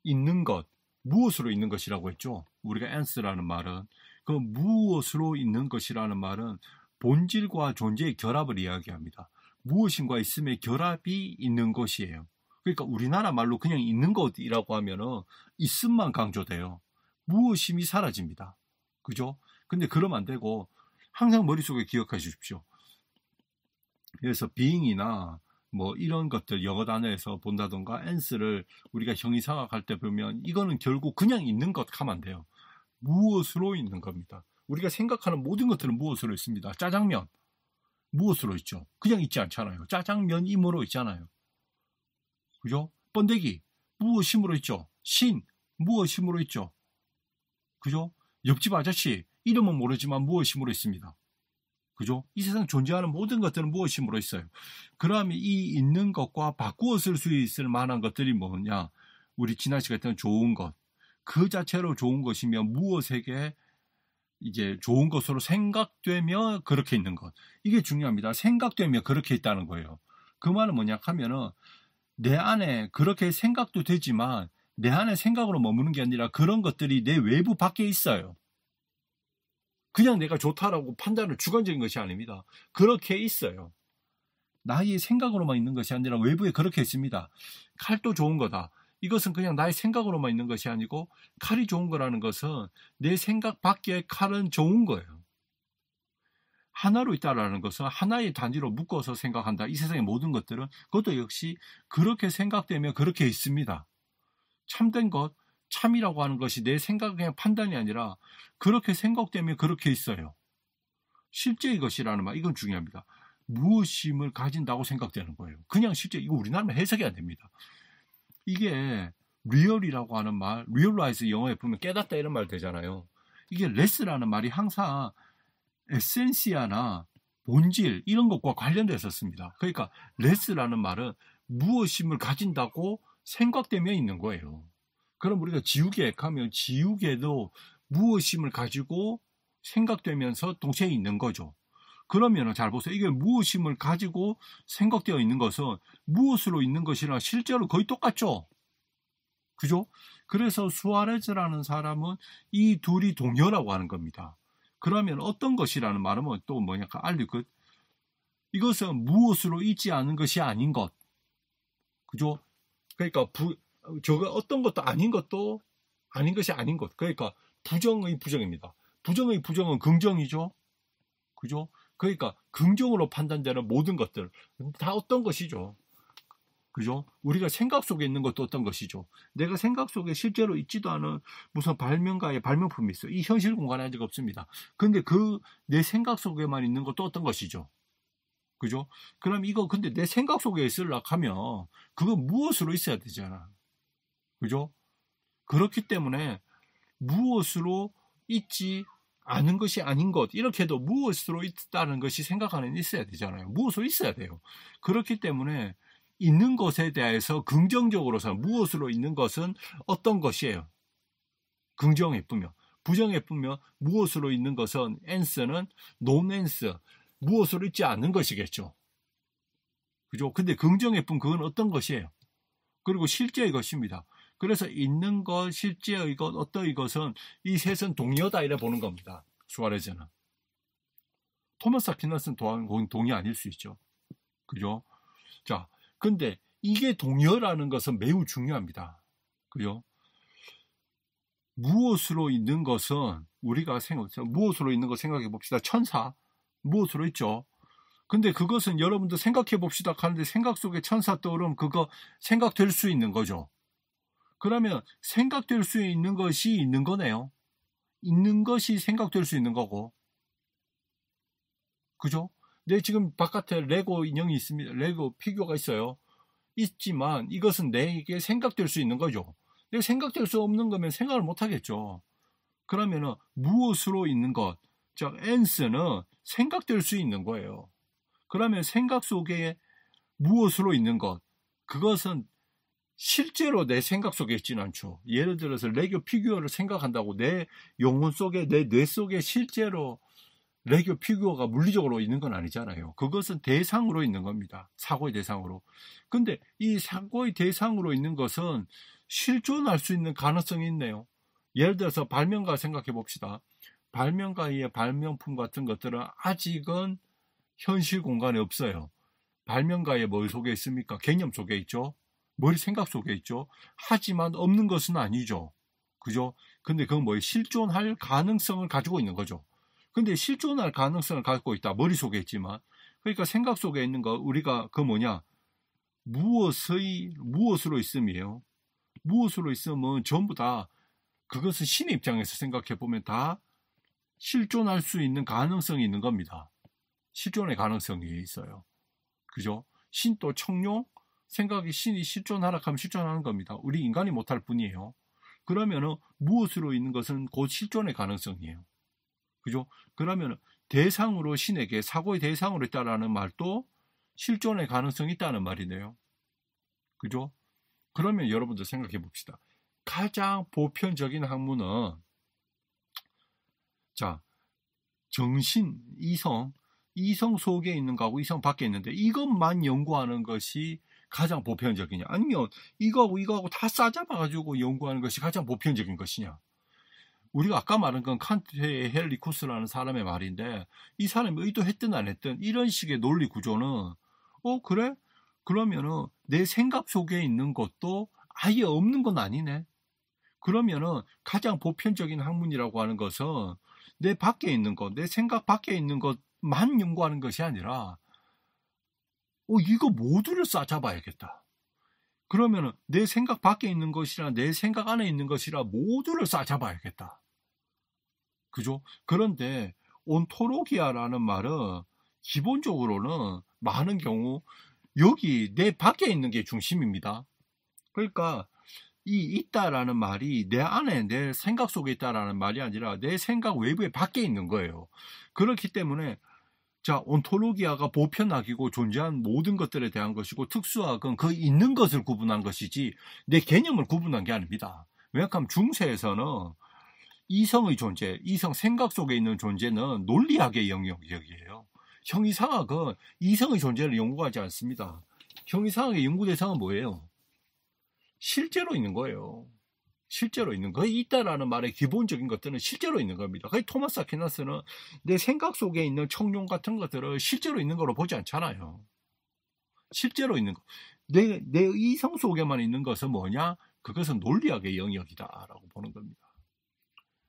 있는 것, 무엇으로 있는 것이라고 했죠? 우리가 앤스라는 말은 그 무엇으로 있는 것이라는 말은 본질과 존재의 결합을 이야기합니다. 무엇인가 있음의 결합이 있는 것이에요. 그러니까 우리나라 말로 그냥 있는 것이라고 하면은 있음만 강조돼요. 무엇임이 사라집니다. 그죠? 근데 그러면 안 되고 항상 머릿속에 기억해주십시오 그래서 being이나 뭐 이런 것들 영어 단어에서 본다던가 ans를 우리가 형이상학할 때 보면 이거는 결국 그냥 있는 것 하면 안 돼요. 무엇으로 있는 겁니다. 우리가 생각하는 모든 것들은 무엇으로 있습니다. 짜장면, 무엇으로 있죠? 그냥 있지 않잖아요. 짜장면 임으로 있잖아요. 그죠? 번데기 무엇임으로 있죠? 신 무엇임으로 있죠? 그죠? 옆집 아저씨 이름은 모르지만 무엇임으로 있습니다. 그죠? 이 세상 존재하는 모든 것들은 무엇임으로 있어요. 그러면 이 있는 것과 바꾸어 쓸수 있을 만한 것들이 뭐냐? 우리 지난 시간에 했던 좋은 것. 그 자체로 좋은 것이면 무엇에게 이제 좋은 것으로 생각되며 그렇게 있는 것. 이게 중요합니다. 생각되며 그렇게 있다는 거예요. 그 말은 뭐냐 하면은 내 안에 그렇게 생각도 되지만 내 안에 생각으로 머무는 게 아니라 그런 것들이 내 외부 밖에 있어요. 그냥 내가 좋다라고 판단을 주관적인 것이 아닙니다. 그렇게 있어요. 나의 생각으로만 있는 것이 아니라 외부에 그렇게 있습니다. 칼도 좋은 거다. 이것은 그냥 나의 생각으로만 있는 것이 아니고 칼이 좋은 거라는 것은 내 생각 밖에 칼은 좋은 거예요. 하나로 있다라는 것은 하나의 단지로 묶어서 생각한다. 이 세상의 모든 것들은 그것도 역시 그렇게 생각되면 그렇게 있습니다. 참된 것, 참이라고 하는 것이 내 생각 의 판단이 아니라 그렇게 생각되면 그렇게 있어요. 실제 이것이라는 말, 이건 중요합니다. 무엇임을 가진다고 생각되는 거예요. 그냥 실제, 이거 우리나라는 해석이 안 됩니다. 이게 리얼이라고 하는 말, 리얼라이즈 영어에 보면 깨닫다 이런 말 되잖아요. 이게 레스라는 말이 항상 에센시아나 본질 이런 것과 관련됐었습니다. 그러니까 레스라는 말은 무엇임을 가진다고 생각되며 있는 거예요. 그럼 우리가 지우개 액하면 지우개도 무엇임을 가지고 생각되면서 동시에 있는 거죠. 그러면 잘 보세요. 이게 무엇임을 가지고 생각되어 있는 것은 무엇으로 있는 것이나 실제로 거의 똑같죠. 그죠? 그래서 수아레즈라는 사람은 이 둘이 동요라고 하는 겁니다. 그러면 어떤 것이라는 말은 또 뭐냐? 그 알리 그 이것은 무엇으로 있지 않은 것이 아닌 것. 그죠? 그러니까 부, 저가 어떤 것도 아닌 것도 아닌 것이 아닌 것. 그러니까 부정의 부정입니다. 부정의 부정은 긍정이죠. 그죠? 그러니까 긍정으로 판단되는 모든 것들 다 어떤 것이죠. 그죠? 우리가 생각 속에 있는 것도 어떤 것이죠. 내가 생각 속에 실제로 있지도 않은 무슨 발명가의 발명품이 있어요. 이 현실 공간에 아직 없습니다. 근데 그 내 생각 속에만 있는 것도 어떤 것이죠. 그죠? 그럼 이거 근데 내 생각 속에 있으려 하면 그거 무엇으로 있어야 되잖아. 그죠? 그렇기 때문에 무엇으로 있지 아는 것이 아닌 것 이렇게도 무엇으로 있다는 것이 생각하는 있어야 되잖아요. 무엇으로 있어야 돼요. 그렇기 때문에 있는 것에 대해서 긍정적으로 서 무엇으로 있는 것은 어떤 것이에요. 긍정예쁘며부정예쁘며 무엇으로 있는 것은 엔스는 논엔스 무엇으로 있지 않는 것이겠죠. 그죠? 근데 긍정 예쁜 그건 어떤 것이에요? 그리고 실제의 것입니다. 그래서 있는 것, 실제 이것, 어떤 이것은 이 셋은 동료다 이래 보는 겁니다. 수아레즈는. 토마스 아퀴나스는 동이 아닐 수 있죠. 그죠? 자, 근데 이게 동요라는 것은 매우 중요합니다. 그죠? 무엇으로 있는 것은 우리가 생각, 무엇으로 있는 것 생각해 봅시다. 천사. 무엇으로 있죠? 근데 그것은 여러분도 생각해 봅시다 하는데 생각 속에 천사 떠오르면 그거 생각될 수 있는 거죠. 그러면 생각될 수 있는 것이 있는 거네요. 있는 것이 생각될 수 있는 거고. 그죠? 내 네, 지금 바깥에 레고 인형이 있습니다. 레고 피규어가 있어요. 있지만 이것은 내게 생각될 수 있는 거죠. 내가 생각될 수 없는 거면 생각을 못 하겠죠. 그러면은 무엇으로 있는 것, 즉엔스는 생각될 수 있는 거예요. 그러면 생각 속에 무엇으로 있는 것, 그것은 실제로 내 생각 속에 있진 않죠. 예를 들어서 레교 피규어를 생각한다고 내 영혼 속에 내 뇌 속에 실제로 레교 피규어가 물리적으로 있는 건 아니잖아요. 그것은 대상으로 있는 겁니다. 사고의 대상으로. 근데 이 사고의 대상으로 있는 것은 실존할 수 있는 가능성이 있네요. 예를 들어서 발명가 생각해 봅시다. 발명가의 발명품 같은 것들은 아직은 현실 공간에 없어요. 발명가의 뭘 속에 있습니까? 개념 속에 있죠. 머리 생각 속에 있죠. 하지만 없는 것은 아니죠. 그죠? 근데 그건 뭐예요? 실존할 가능성을 가지고 있는 거죠. 근데 실존할 가능성을 갖고 있다. 머릿속에 있지만. 그러니까 생각 속에 있는 거, 우리가 그 뭐냐? 무엇의, 무엇으로 있음이에요. 무엇으로 있음은 전부 다 그것은 신의 입장에서 생각해 보면 다 실존할 수 있는 가능성이 있는 겁니다. 실존의 가능성이 있어요. 그죠? 신도 청룡, 생각이 신이 실존하라 하면 실존하는 겁니다. 우리 인간이 못할 뿐이에요. 그러면은 무엇으로 있는 것은 곧 실존의 가능성이에요. 그죠? 그러면 대상으로 신에게 사고의 대상으로 있다라는 말도 실존의 가능성이 있다는 말이네요. 그죠? 그러면 여러분들 생각해 봅시다. 가장 보편적인 학문은 자, 정신, 이성, 이성 속에 있는 거하고 이성 밖에 있는데 이것만 연구하는 것이 가장 보편적이냐? 아니면 이거하고 이거하고 다 싸잡아가지고 연구하는 것이 가장 보편적인 것이냐? 우리가 아까 말한 건 칸트의 헬리쿠스라는 사람의 말인데 이 사람이 의도했든 안 했든 이런 식의 논리 구조는 어 그래? 그러면은 내 생각 속에 있는 것도 아예 없는 건 아니네. 그러면은 가장 보편적인 학문이라고 하는 것은 내 밖에 있는 것, 내 생각 밖에 있는 것만 연구하는 것이 아니라 어, 이거 모두를 싸잡아야겠다. 그러면내 생각 밖에 있는 것이라내 생각 안에 있는 것이라 모두를 싸잡아야겠다. 그죠? 그런데 온토로기아라는 말은 기본적으로는 많은 경우 여기 내 밖에 있는 게 중심입니다. 그러니까 이 있다라는 말이 내 안에 내 생각 속에 있다라는 말이 아니라 내 생각 외부에 밖에 있는 거예요. 그렇기 때문에 자, 온톨로기아가 보편학이고 존재한 모든 것들에 대한 것이고 특수학은 그 있는 것을 구분한 것이지 내 개념을 구분한 게 아닙니다. 왜냐하면 중세에서는 이성의 존재, 이성 생각 속에 있는 존재는 논리학의 영역이에요. 형이상학은 이성의 존재를 연구하지 않습니다. 형이상학의 연구 대상은 뭐예요? 실제로 있는 거예요. 실제로 있는 거의 있다라는 말의 기본적인 것들은 실제로 있는 겁니다. 거 토마스 아퀴나스는 내 생각 속에 있는 청룡 같은 것들을 실제로 있는 거로 보지 않잖아요. 실제로 있는 거. 내, 내 이성 속에만 있는 것은 뭐냐? 그것은 논리학의 영역이다라고 보는 겁니다.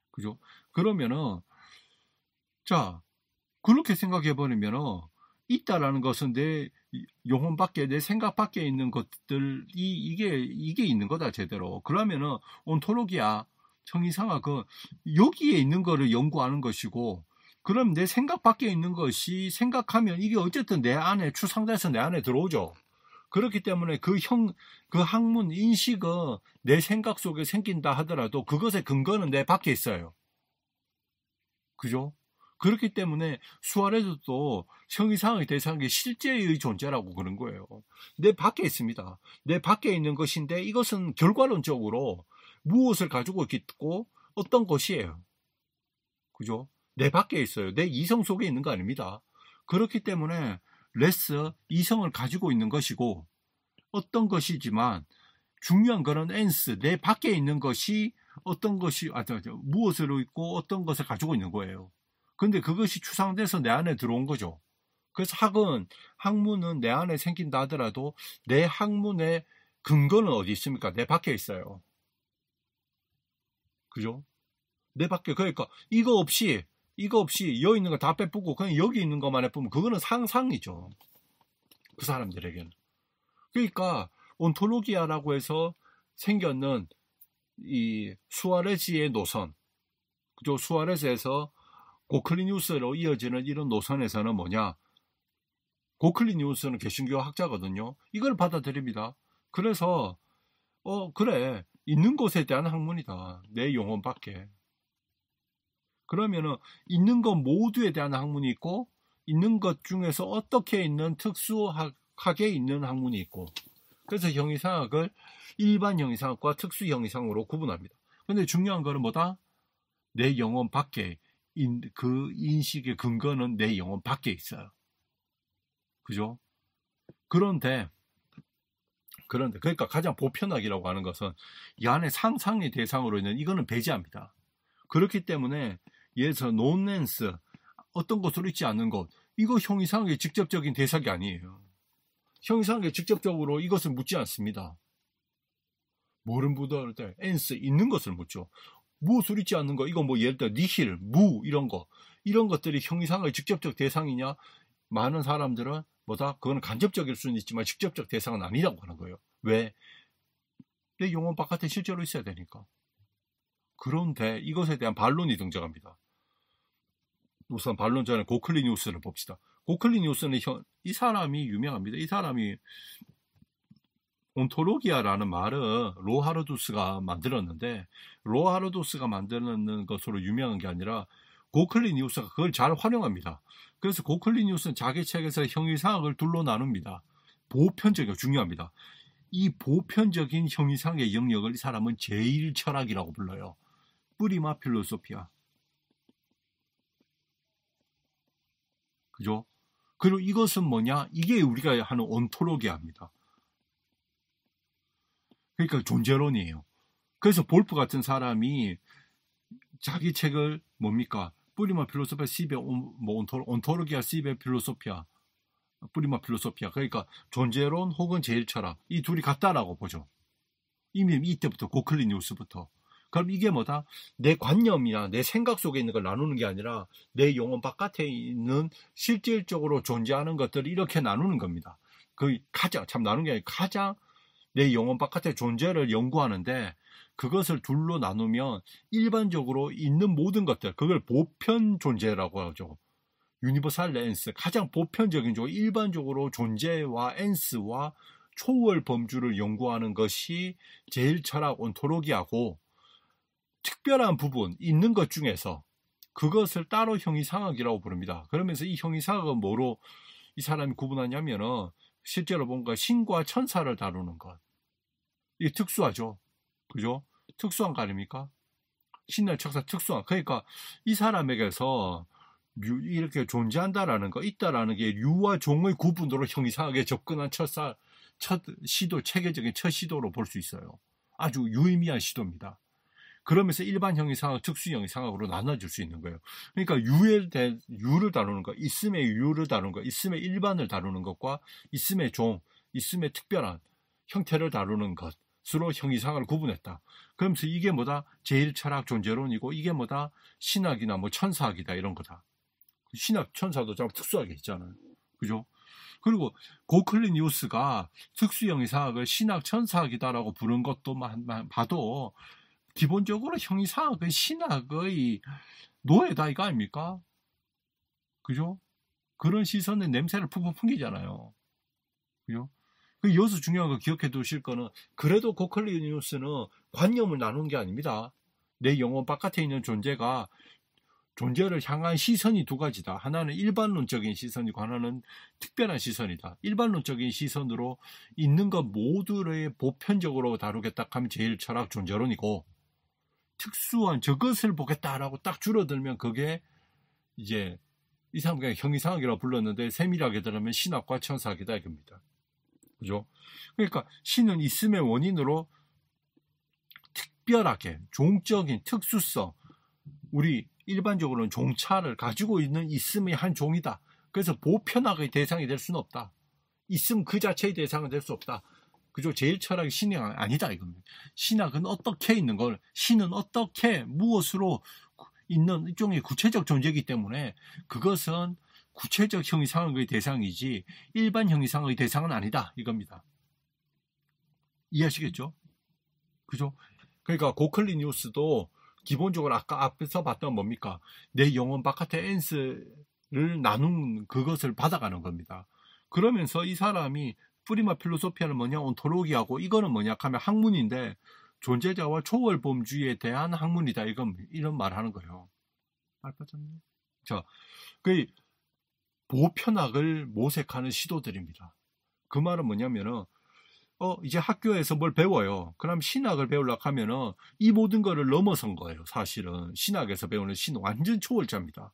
그죠? 그러면은 자 그렇게 생각해 버리면은 있다라는 것은 내 영혼 밖에 내 생각 밖에 있는 것들이 이게 이게 있는 거다 제대로 그러면은 온토록이야 정의상아 그 여기에 있는 거를 연구하는 것이고 그럼 내 생각 밖에 있는 것이 생각하면 이게 어쨌든 내 안에 추상자에서 내 안에 들어오죠. 그렇기 때문에 그 형, 그 학문 인식은 내 생각 속에 생긴다 하더라도 그것의 근거는 내 밖에 있어요. 그죠? 그렇기 때문에 수알에서도 성이상의 대상이 실제의 존재라고 그런 거예요. 내 밖에 있습니다. 내 밖에 있는 것인데 이것은 결과론적으로 무엇을 가지고 있고 어떤 것이에요. 그죠? 내 밖에 있어요. 내 이성 속에 있는 거 아닙니다. 그렇기 때문에 레스 이성을 가지고 있는 것이고 어떤 것이지만 중요한 거는 엔스 내 밖에 있는 것이 어떤 것이 아, 저, 무엇으로 있고 어떤 것을 가지고 있는 거예요. 근데 그것이 추상돼서 내 안에 들어온 거죠. 그래서 학은 학문은 내 안에 생긴다 하더라도 내 학문의 근거는 어디 있습니까? 내 밖에 있어요. 그죠? 내 밖에 그러니까 이거 없이 이거 없이 여기 있는 거 다빼뿌고 그냥 여기 있는 것만 해쁘면 그거는 상상이죠. 그 사람들에게는. 그러니까 온토로기아라고 해서 생겼는 이 수아레지의 노선, 그죠? 수아레지에서 고클리 뉴스로 이어지는 이런 노선에서는 뭐냐? 고클리 뉴스는 개신교 학자거든요. 이걸 받아들입니다. 그래서 어 그래 있는 곳에 대한 학문이다. 내 영혼 밖에. 그러면은 있는 것 모두에 대한 학문이 있고 있는 것 중에서 어떻게 있는 특수하게 있는 학문이 있고 그래서 형이상학을 일반 형이상학과 특수 형이상으로 구분합니다. 근데 중요한 거는 뭐다? 내 영혼 밖에 인, 그 인식의 근거는 내 영혼 밖에 있어요. 그죠? 그런데, 그런데, 그러니까 가장 보편학이라고 하는 것은 이 안에 상상의 대상으로 있는 이거는 배제합니다. 그렇기 때문에 예를 들어서 논랜스, 어떤 것으로 있지 않는 것, 이거 형이상의 직접적인 대상이 아니에요. 형이상의 직접적으로 이것을 묻지 않습니다. 모를부도할 때, 엔스, 있는 것을 묻죠. 무엇을 잊지 않는 거? 이거 뭐 예를 들어 니힐, 무 이런 거 이런 것들이 형이상의 직접적 대상이냐? 많은 사람들은 뭐다? 그거는 간접적일 수는 있지만 직접적 대상은 아니라고 하는 거예요. 왜? 내용어 바깥에 실제로 있어야 되니까. 그런데 이것에 대한 반론이 등장합니다. 우선 반론 전에 고클리 뉴스를 봅시다. 고클리 뉴스는 이 사람이 유명합니다. 이 사람이 온토로기아라는 말은 로하르두스가 만들었는데 로하르두스가 만드는 들 것으로 유명한 게 아니라 고클리니우스가 그걸 잘 활용합니다. 그래서 고클리니우스는 자기 책에서 형이상학을 둘로 나눕니다. 보편적이 중요합니다. 이 보편적인 형이상의 학 영역을 이 사람은 제1 철학이라고 불러요. 뿌리마 필로소피아. 그죠? 그리고 이것은 뭐냐? 이게 우리가 하는 온토로기아입니다 그러니까 존재론이에요. 그래서 볼프 같은 사람이 자기 책을 뭡니까? 뿌리마 필로소피아 시베 뭐 온토로, 온토로기아 시베 필로소피아 뿌리마 필로소피아 그러니까 존재론 혹은 제일철학 이 둘이 같다라고 보죠. 이미 이때부터 고클리 뉴스부터 그럼 이게 뭐다? 내 관념이나 내 생각 속에 있는 걸 나누는 게 아니라 내 영혼 바깥에 있는 실질적으로 존재하는 것들을 이렇게 나누는 겁니다. 그 가장 참 나누는 게 아니라 가장 내 영혼 바깥의 존재를 연구하는데 그것을 둘로 나누면 일반적으로 있는 모든 것들 그걸 보편 존재라고 하죠. 유니버살 렌스 가장 보편적인 쪽 일반적으로 존재와 엔스와 초월 범주를 연구하는 것이 제일 철학 온토로기하고 특별한 부분 있는 것 중에서 그것을 따로 형이상학이라고 부릅니다. 그러면서 이 형이상학은 뭐로 이 사람이 구분하냐면은 실제로 뭔가 신과 천사를 다루는 것. 이 특수하죠. 그죠? 특수한 거 아닙니까? 신의 척사 특수한. 그러니까 이 사람에게서 이렇게 존재한다라는 거, 있다라는 게 유와 종의 구분으로 형이상하게 접근한 첫사, 첫 시도, 체계적인 첫 시도로 볼 수 있어요. 아주 유의미한 시도입니다. 그러면서 일반형 이상학, 특수형 이상학으로 나눠질 수 있는 거예요. 그러니까 유에 대, 유를 다루는 것, 있음의 유를 다루는 것, 있음의 일반을 다루는 것과 있음의 종, 있음의 특별한 형태를 다루는 것으로 형 이상학을 구분했다. 그러면서 이게 뭐다? 제일 철학 존재론이고 이게 뭐다? 신학이나 뭐 천사학이다 이런 거다. 신학 천사도 참 특수하게 있잖아요. 그죠? 그리고 고클린 뉴스가 특수형 이상학을 신학 천사학이다라고 부른 것도 봐도 기본적으로 형이상학의 그 신학의 노예다 이거 아닙니까? 그죠? 그런 시선의 냄새를 푹푹 풍기잖아요. 그죠? 그 여기서 중요한 거 기억해 두실 거는 그래도 고컬리 뉴스는 관념을 나눈 게 아닙니다. 내 영혼 바깥에 있는 존재가 존재를 향한 시선이 두 가지다. 하나는 일반론적인 시선이고 하나는 특별한 시선이다. 일반론적인 시선으로 있는 것 모두를 보편적으로 다루겠다 하면 제일 철학 존재론이고 특수한 저것을 보겠다라고 딱 줄어들면 그게 이제 이 사람 그 형이상학이라고 불렀는데 세밀하게 들으면 신학과 천사학이다 이겁니다. 그죠? 그러니까 신은 있음의 원인으로 특별하게 종적인 특수성 우리 일반적으로는 종차를 가지고 있는 있음의 한 종이다. 그래서 보편학의 대상이 될 수는 없다. 있음 그 자체의 대상은 될 수 없다. 그죠? 제일 철학이 신이 아니다 이겁니다. 신학은 어떻게 있는 걸, 신은 어떻게 무엇으로 있는 일종의 구체적 존재이기 때문에 그것은 구체적 형이상의 대상이지 일반 형이상의 대상은 아니다 이겁니다. 이해하시겠죠? 그죠? 그러니까 고클리 니우스도 기본적으로 아까 앞에서 봤던 뭡니까? 내 영혼 바깥의 엔스를 나눈 그것을 받아가는 겁니다. 그러면서 이 사람이 프리마 필로소피아는 뭐냐 온토로기하고 이거는 뭐냐 하면 학문인데 존재자와 초월범주의에 대한 학문이다 이건 이런 말하는 거예요. 알파잖아요. 자, 그 보편학을 모색하는 시도들입니다. 그 말은 뭐냐면은 어 이제 학교에서 뭘 배워요. 그럼 신학을 배우려고 하면은 이 모든 거를 넘어선 거예요. 사실은 신학에서 배우는 신 완전 초월자입니다.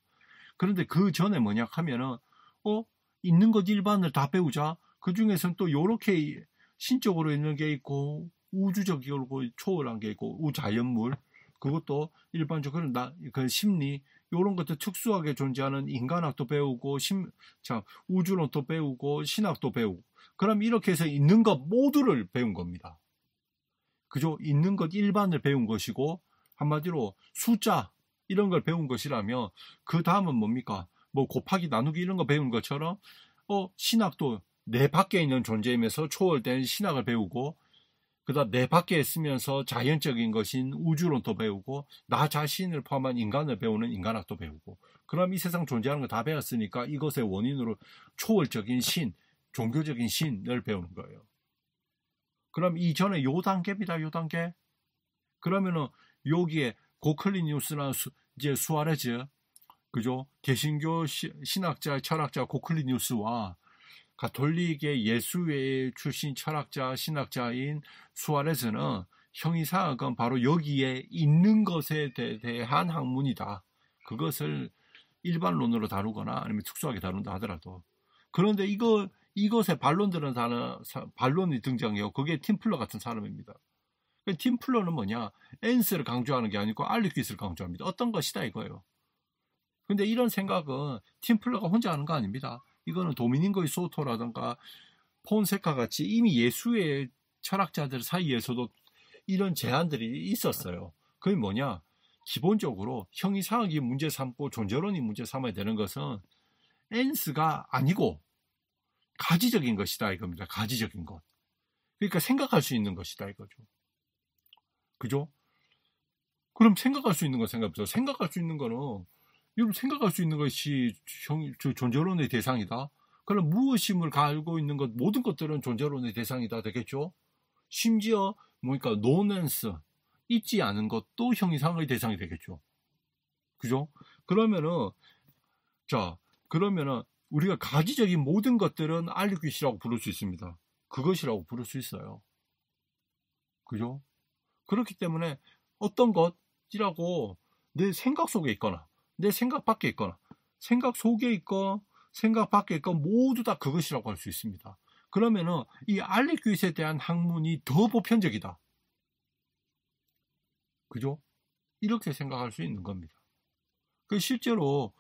그런데 그 전에 뭐냐 하면은 어 있는 것 일반을 다 배우자. 그 중에서는 또 요렇게 신적으로 있는 게 있고 우주적이고 초월한 게 있고 우자연물 그것도 일반적으로 나, 그 심리 요런 것도 특수하게 존재하는 인간학도 배우고 심, 참 우주론도 배우고 신학도 배우고 그럼 이렇게 해서 있는 것 모두를 배운 겁니다. 그죠? 있는 것 일반을 배운 것이고 한마디로 숫자 이런 걸 배운 것이라면 그 다음은 뭡니까? 뭐 곱하기 나누기 이런 거 배운 것처럼 어 신학도 내 밖에 있는 존재임에서 초월된 신학을 배우고 그다음 내 밖에 있으면서 자연적인 것인 우주론도 배우고 나 자신을 포함한 인간을 배우는 인간학도 배우고 그럼 이 세상 존재하는 거 다 배웠으니까 이것의 원인으로 초월적인 신, 종교적인 신을 배우는 거예요. 그럼 이전에 요 단계입니다. 요 단계. 그러면은 여기에 고클리니우스나 수, 이제 수아레즈 그죠? 개신교 시, 신학자, 철학자 고클리니우스와 가톨릭의 예수의 출신 철학자, 신학자인 수아레스는 음. 형이사학은 바로 여기에 있는 것에 대한 학문이다. 그것을 음. 일반론으로 다루거나 아니면 특수하게 다룬다 하더라도. 그런데 이거, 이것에 반론들은 다른, 반론이 등장해요. 그게 팀플러 같은 사람입니다. 그 팀플러는 뭐냐? 엔스를 강조하는 게 아니고 알리퀴스를 강조합니다. 어떤 것이다 이거예요. 근데 이런 생각은 팀플러가 혼자 하는 거 아닙니다. 이거는 도미닝거의 소토라든가 폰세카 같이 이미 예수의 철학자들 사이에서도 이런 제안들이 있었어요. 그게 뭐냐? 기본적으로 형이사학이 문제 삼고 존재론이 문제 삼아야 되는 것은 엔스가 아니고 가지적인 것이다 이겁니다. 가지적인 것. 그러니까 생각할 수 있는 것이다 이거죠. 그죠? 그럼 생각할 수 있는 거 생각해보세요. 생각할 수 있는 거는 여러분 생각할 수 있는 것이 존재론의 대상이다. 그럼 무엇임을 가지고 있는 것 모든 것들은 존재론의 대상이다 되겠죠. 심지어 뭐니까 노넌스 있지 않은 것도 형이상의 대상이 되겠죠. 그죠? 그러면은 자 그러면은 우리가 가지적인 모든 것들은 알리귀시라고 부를 수 있습니다. 그것이라고 부를 수 있어요. 그죠? 그렇기 때문에 어떤 것이라고 내 생각 속에 있거나 내 생각 밖에 있거나 생각 속에 있건 생각 밖에 있건 모두 다 그것이라고 할 수 있습니다. 그러면은 이알리규스에 대한 학문이 더 보편적이다. 그죠? 이렇게 생각할 수 있는 겁니다. 그 실제로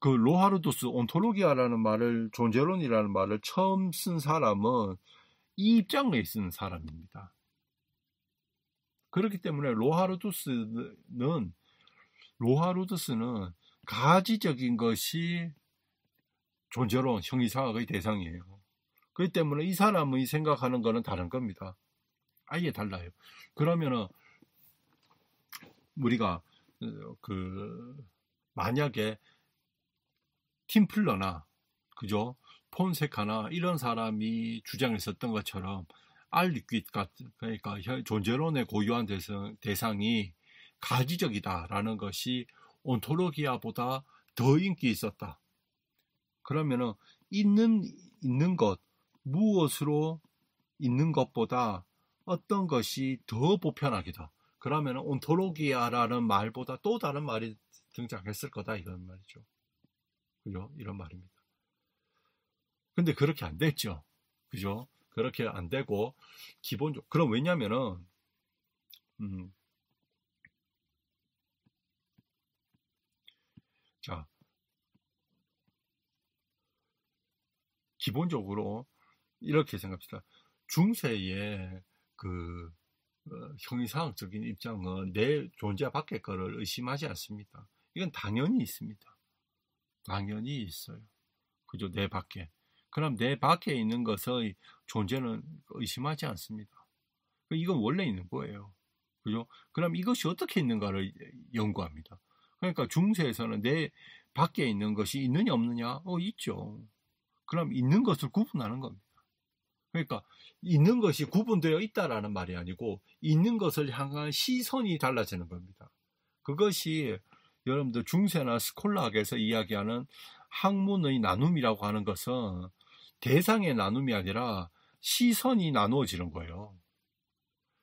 그 로하르도스 온토로기아라는 말을 존재론이라는 말을 처음 쓴 사람은 이 입장에 있는 사람입니다. 그렇기 때문에 로하르도스는 로하루드스는 가지적인 것이 존재로 형이상학의 대상이에요. 그렇기 때문에 이사람의 생각하는 것은 다른 겁니다. 아예 달라요. 그러면은 우리가 어, 그 만약에 팀플러나 그죠 폰세카나 이런 사람이 주장했었던 것처럼 알리퀴 같은 그러니까 존재론의 고유한 대상, 대상이 가지적이다라는 것이 온토로기아보다더 인기 있었다. 그러면은 있는 있는 것 무엇으로 있는 것보다 어떤 것이 더 보편하기다. 그러면 온토로기아라는 말보다 또 다른 말이 등장했을 거다 이런 말이죠. 그죠? 이런 말입니다. 근데 그렇게 안 됐죠. 그죠? 그렇게 안 되고 기본적 그럼 왜냐면은 음 자, 기본적으로 이렇게 생각합시다. 중세의 그 어, 형이상학적인 입장은 내 존재 밖의 거를 의심하지 않습니다. 이건 당연히 있습니다. 당연히 있어요. 그죠? 내 밖에. 그럼 내 밖에 있는 것의 존재는 의심하지 않습니다. 이건 원래 있는 거예요. 그죠? 그럼 이것이 어떻게 있는가를 연구합니다. 그러니까 중세에서는 내 밖에 있는 것이 있느냐 없느냐? 어 있죠. 그럼 있는 것을 구분하는 겁니다. 그러니까 있는 것이 구분되어 있다라는 말이 아니고 있는 것을 향한 시선이 달라지는 겁니다. 그것이 여러분들 중세나 스콜라학에서 이야기하는 학문의 나눔이라고 하는 것은 대상의 나눔이 아니라 시선이 나누어지는 거예요.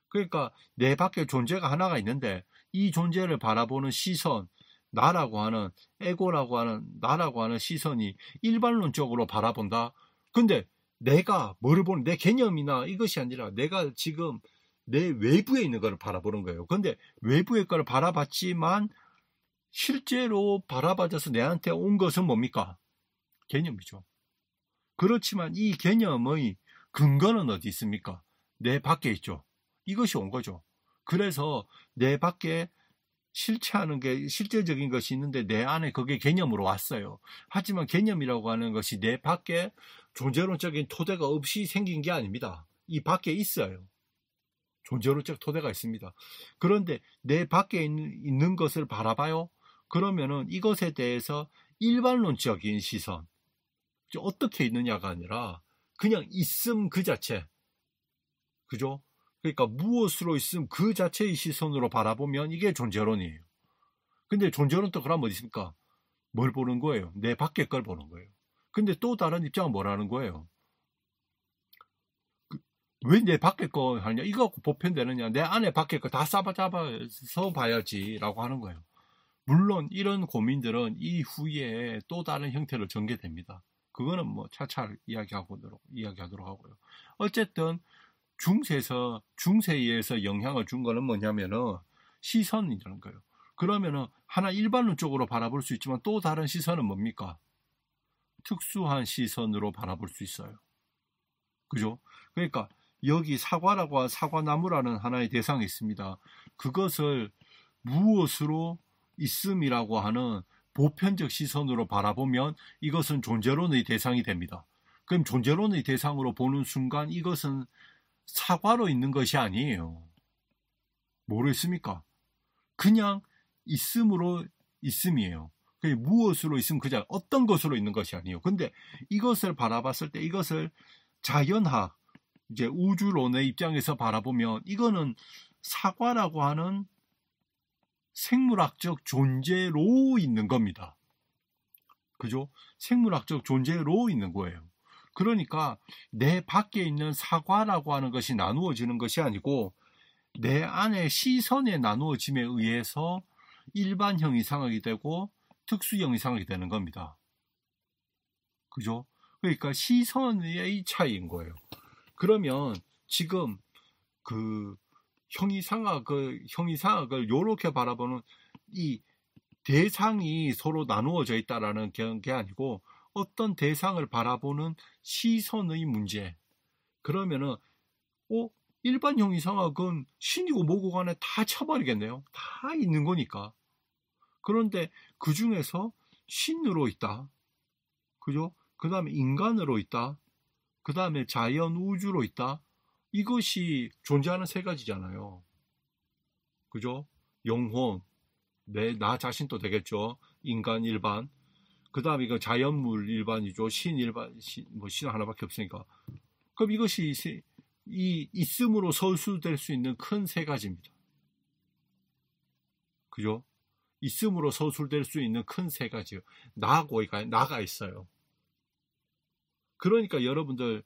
그러니까 내 밖에 존재가 하나가 있는데 이 존재를 바라보는 시선, 나라고 하는 에고라고 하는 나라고 하는 시선이 일반론적으로 바라본다. 근데 내가 뭐를 보는 내 개념이나 이것이 아니라 내가 지금 내 외부에 있는 것을 바라보는 거예요. 근데 외부의 것을 바라봤지만 실제로 바라봐져서 내한테 온 것은 뭡니까? 개념이죠. 그렇지만 이 개념의 근거는 어디 있습니까? 내 밖에 있죠. 이것이 온 거죠. 그래서 내 밖에 실체하는 게 실제적인 것이 있는데 내 안에 그게 개념으로 왔어요. 하지만 개념이라고 하는 것이 내 밖에 존재론적인 토대가 없이 생긴 게 아닙니다. 이 밖에 있어요. 존재론적 토대가 있습니다. 그런데 내 밖에 있는 것을 바라봐요. 그러면은 이것에 대해서 일반론적인 시선, 어떻게 있느냐가 아니라 그냥 있음 그 자체, 그죠? 그러니까 무엇으로 있음 그 자체의 시선으로 바라보면 이게 존재론이에요. 근데 존재론 또 그럼 어디 있습니까? 뭘 보는 거예요? 내 밖에 걸 보는 거예요. 근데 또 다른 입장은 뭐라는 거예요? 그, 왜내 밖에 거 하냐? 이거 보편되느냐? 내 안에 밖에 거다 싸잡아서 봐 봐야지라고 하는 거예요. 물론 이런 고민들은 이후에 또 다른 형태로 전개됩니다. 그거는 뭐 차차 이야기하고 이야기하도록 하고요. 어쨌든 중세에서 중세에서 영향을 준 거는 뭐냐면은 시선이라는 거예요. 그러면은 하나 일반론 쪽으로 바라볼 수 있지만 또 다른 시선은 뭡니까? 특수한 시선으로 바라볼 수 있어요. 그죠? 그러니까 여기 사과라고 사과나무라는 하나의 대상이 있습니다. 그것을 무엇으로 있음이라고 하는 보편적 시선으로 바라보면 이것은 존재론의 대상이 됩니다. 그럼 존재론의 대상으로 보는 순간 이것은 사과로 있는 것이 아니에요. 모르겠습니까 그냥 있음으로 있음이에요. 그게 무엇으로 있으면 그냥 어떤 것으로 있는 것이 아니에요. 근데 이것을 바라봤을 때 이것을 자연학 이제 우주론의 입장에서 바라보면 이거는 사과라고 하는 생물학적 존재로 있는 겁니다. 그죠? 생물학적 존재로 있는 거예요. 그러니까 내 밖에 있는 사과라고 하는 것이 나누어지는 것이 아니고 내 안에 시선의 나누어짐에 의해서 일반형 이상하게 되고 특수형 이상하게 되는 겁니다. 그죠? 그러니까 시선의 차이인 거예요. 그러면 지금 그 형이상학을 그 형이상학을 요렇게 바라보는 이 대상이 서로 나누어져 있다라는 게 아니고 어떤 대상을 바라보는 시선의 문제. 그러면은 어 일반형 이상학은 신이고 뭐고 간에 다 쳐버리겠네요. 다 있는 거니까. 그런데 그 중에서 신으로 있다. 그죠? 그 다음에 인간으로 있다. 그 다음에 자연 우주로 있다. 이것이 존재하는 세 가지잖아요. 그죠? 영혼, 내, 나 자신도 되겠죠. 인간 일반, 그 다음에 이거 자연물 일반이죠. 신 일반, 신, 뭐, 신 하나밖에 없으니까. 그럼 이것이 세, 이 있음으로 서술될 수 있는 큰 세 가지입니다. 그죠? 있음으로 서술될 수 있는 큰 세 가지요. 나고, 그러니 나가 있어요. 그러니까 여러분들,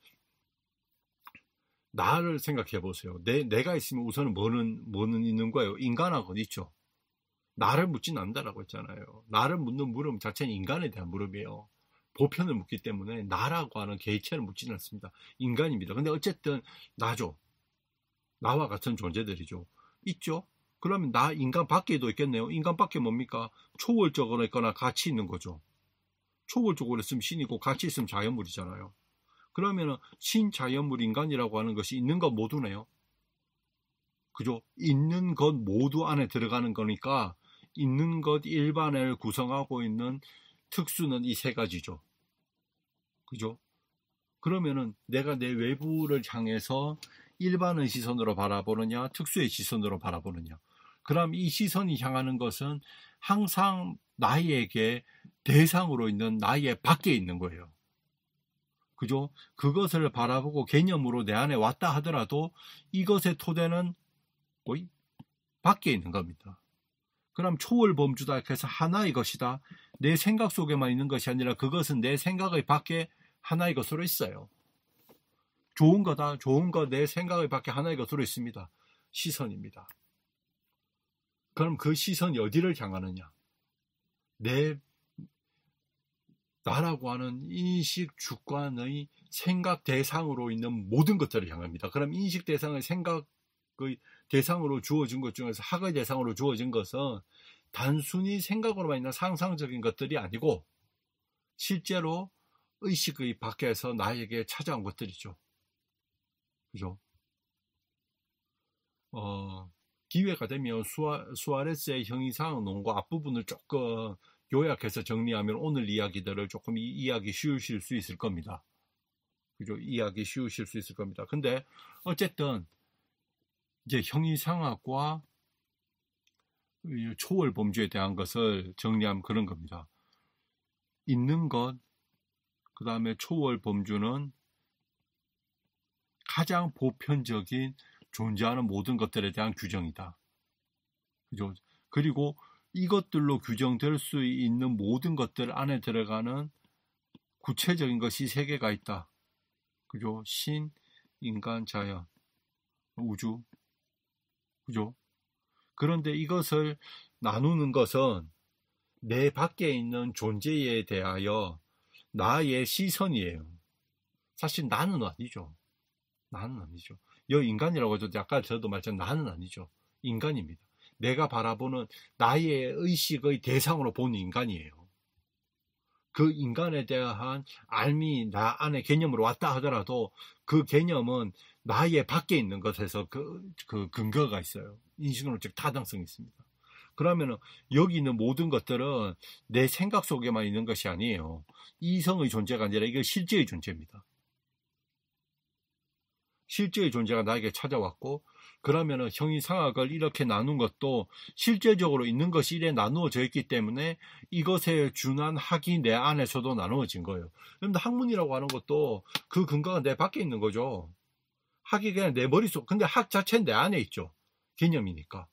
나를 생각해 보세요. 내, 내가 있으면 우선은 뭐는, 뭐는 있는 거예요? 인간하고는 있죠. 나를 묻진 않는다라고 했잖아요. 나를 묻는 물음 자체는 인간에 대한 물음이에요. 보편을 묻기 때문에 나라고 하는 개체를 묻지는 않습니다. 인간입니다. 근데 어쨌든 나죠. 나와 같은 존재들이죠. 있죠. 그러면 나 인간 밖에도 있겠네요. 인간 밖에 뭡니까? 초월적으로 있거나 가치 있는 거죠. 초월적으로 있으면 신이고 가치 있으면 자연물이잖아요. 그러면 신, 자연물, 인간이라고 하는 것이 있는 것 모두네요. 그죠? 있는 것 모두 안에 들어가는 거니까 있는 것 일반을 구성하고 있는 특수는 이 세 가지죠. 그죠? 그러면은 내가 내 외부를 향해서 일반의 시선으로 바라보느냐, 특수의 시선으로 바라보느냐. 그럼 이 시선이 향하는 것은 항상 나에게 대상으로 있는 나의 밖에 있는 거예요. 그죠? 그것을 바라보고 개념으로 내 안에 왔다 하더라도 이것의 토대는 거의 밖에 있는 겁니다. 그럼 초월 범주다. 그래서 하나의 것이다. 내 생각 속에만 있는 것이 아니라 그것은 내 생각의 밖에 하나의 것으로 있어요. 좋은 거다. 좋은 거 내 생각의 밖에 하나의 것으로 있습니다. 시선입니다. 그럼 그 시선이 어디를 향하느냐? 내 나라고 하는 인식 주관의 생각 대상으로 있는 모든 것들을 향합니다. 그럼 인식 대상의 생각의 대상으로 주어진 것 중에서 학의 대상으로 주어진 것은 단순히 생각으로만 있는 상상적인 것들이 아니고 실제로 의식의 밖에서 나에게 찾아온 것들이죠. 그죠? 어, 기회가 되면 수아, 수아레스의 형이상 논과 앞부분을 조금 요약해서 정리하면 오늘 이야기들을 조금 이, 해하기 쉬우실 수 있을 겁니다. 그죠? 이야기 쉬우실 수 있을 겁니다. 근데 어쨌든 이제 형이상학과 초월 범죄에 대한 것을 정리한 그런 겁니다. 있는 것, 그 다음에 초월 범주는 가장 보편적인 존재하는 모든 것들에 대한 규정이다. 그죠? 그리고 이것들로 규정될 수 있는 모든 것들 안에 들어가는 구체적인 것이 세 개가 있다. 그죠? 신, 인간, 자연, 우주, 그죠? 그런데 이것을 나누는 것은 내 밖에 있는 존재에 대하여 나의 시선이에요. 사실 나는 아니죠. 나는 아니죠. 여 인간이라고 해도 아까 저도 말했지만 나는 아니죠. 인간입니다. 내가 바라보는 나의 의식의 대상으로 본 인간이에요. 그 인간에 대한 알미 나 안의 개념으로 왔다 하더라도 그 개념은 나의 밖에 있는 것에서 그, 그 근거가 있어요. 인식으로 즉 타당성이 있습니다. 그러면 여기 있는 모든 것들은 내 생각 속에만 있는 것이 아니에요. 이성의 존재가 아니라 이게 실제의 존재입니다. 실제의 존재가 나에게 찾아왔고 그러면은 형이 상학을 이렇게 나눈 것도 실제적으로 있는 것이 이래 나누어져 있기 때문에 이것에 준한 학이 내 안에서도 나누어진 거예요. 그런데 학문이라고 하는 것도 그 근거가 내 밖에 있는 거죠. 학이 그냥 내 머릿속, 근데 학 자체는 내 안에 있죠. 개념이니까.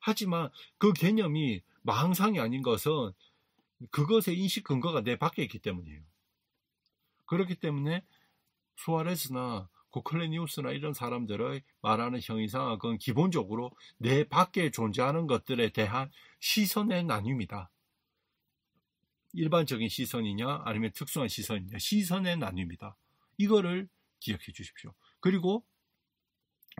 하지만 그 개념이 망상이 아닌 것은 그것의 인식 근거가 내 밖에 있기 때문이에요. 그렇기 때문에 수아레스나 코클레니우스나 이런 사람들의 말하는 형이상학은 기본적으로 내 밖에 존재하는 것들에 대한 시선의 나뉩니다. 일반적인 시선이냐 아니면 특수한 시선이냐 시선의 나뉩니다. 이거를 기억해 주십시오. 그리고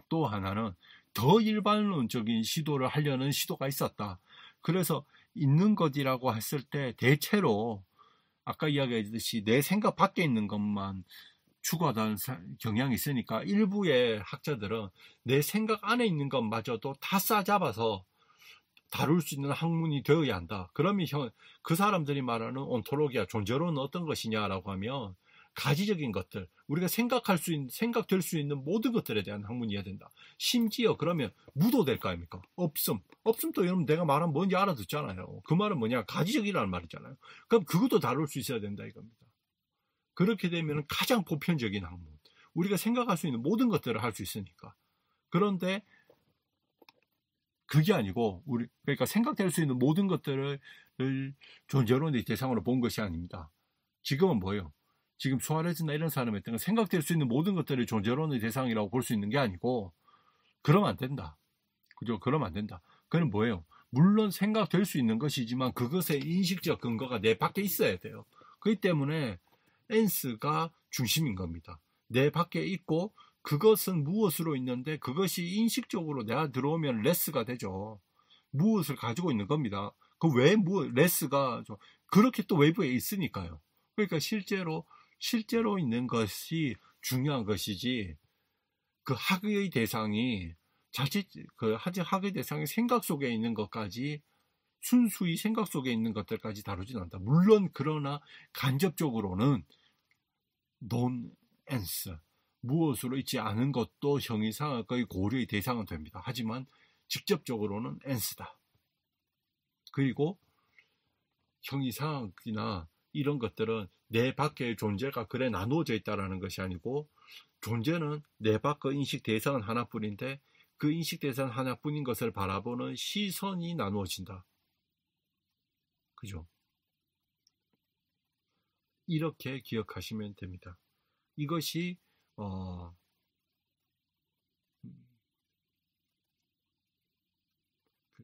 또 하나는 더 일반론적인 시도를 하려는 시도가 있었다. 그래서 있는 것이라고 했을 때 대체로 아까 이야기했듯이 내 생각 밖에 있는 것만 추구하던 경향이 있으니까 일부의 학자들은 내 생각 안에 있는 것마저도 다 싸잡아서 다룰 수 있는 학문이 되어야 한다. 그러면 그 사람들이 말하는 온토로기아 존재론은 어떤 것이냐라고 하면 가지적인 것들 우리가 생각할 수 있는 생각될 수 있는 모든 것들에 대한 학문이어야 된다. 심지어 그러면 무도 될 거 아닙니까? 없음 없음도 여러분 내가 말한 뭔지 알아듣잖아요. 그 말은 뭐냐 가지적이라는 말이잖아요. 그럼 그것도 다룰 수 있어야 된다 이겁니다. 그렇게 되면 가장 보편적인 학문. 우리가 생각할 수 있는 모든 것들을 할 수 있으니까. 그런데 그게 아니고 우리 그러니까 생각될 수 있는 모든 것들을 존재론의 대상으로 본 것이 아닙니다. 지금은 뭐예요? 지금 수아레즈나 이런 사람의 때는 생각될 수 있는 모든 것들을 존재론의 대상이라고 볼 수 있는 게 아니고 그러면 안 된다. 그죠? 그러면 안 된다. 그건 뭐예요? 물론 생각될 수 있는 것이지만 그것의 인식적 근거가 내 밖에 있어야 돼요. 그렇기 때문에 엔스가 중심인 겁니다. 내 밖에 있고 그것은 무엇으로 있는데 그것이 인식적으로 내가 들어오면 레스가 되죠. 무엇을 가지고 있는 겁니다. 그왜 무엇 레스가 그렇게 또 외부에 있으니까요. 그러니까 실제로 실제로 있는 것이 중요한 것이지 그 학의 대상이 자칫 그 학의 대상이 생각 속에 있는 것까지 순수히 생각 속에 있는 것들까지 다루지는 않다. 물론 그러나 간접적으로는 n o n s n s e 무엇으로 있지 않은 것도 형이상학의 고려의 대상은 됩니다. 하지만 직접적으로는 ence다. 그리고 형이상학이나 이런 것들은 내 밖의 존재가 그래 나누어져 있다는 것이 아니고 존재는 내 밖의 인식 대상은 하나뿐인데 그 인식 대상 하나뿐인 것을 바라보는 시선이 나누어진다. 그죠? 이렇게 기억하시면 됩니다. 이것이 어, 그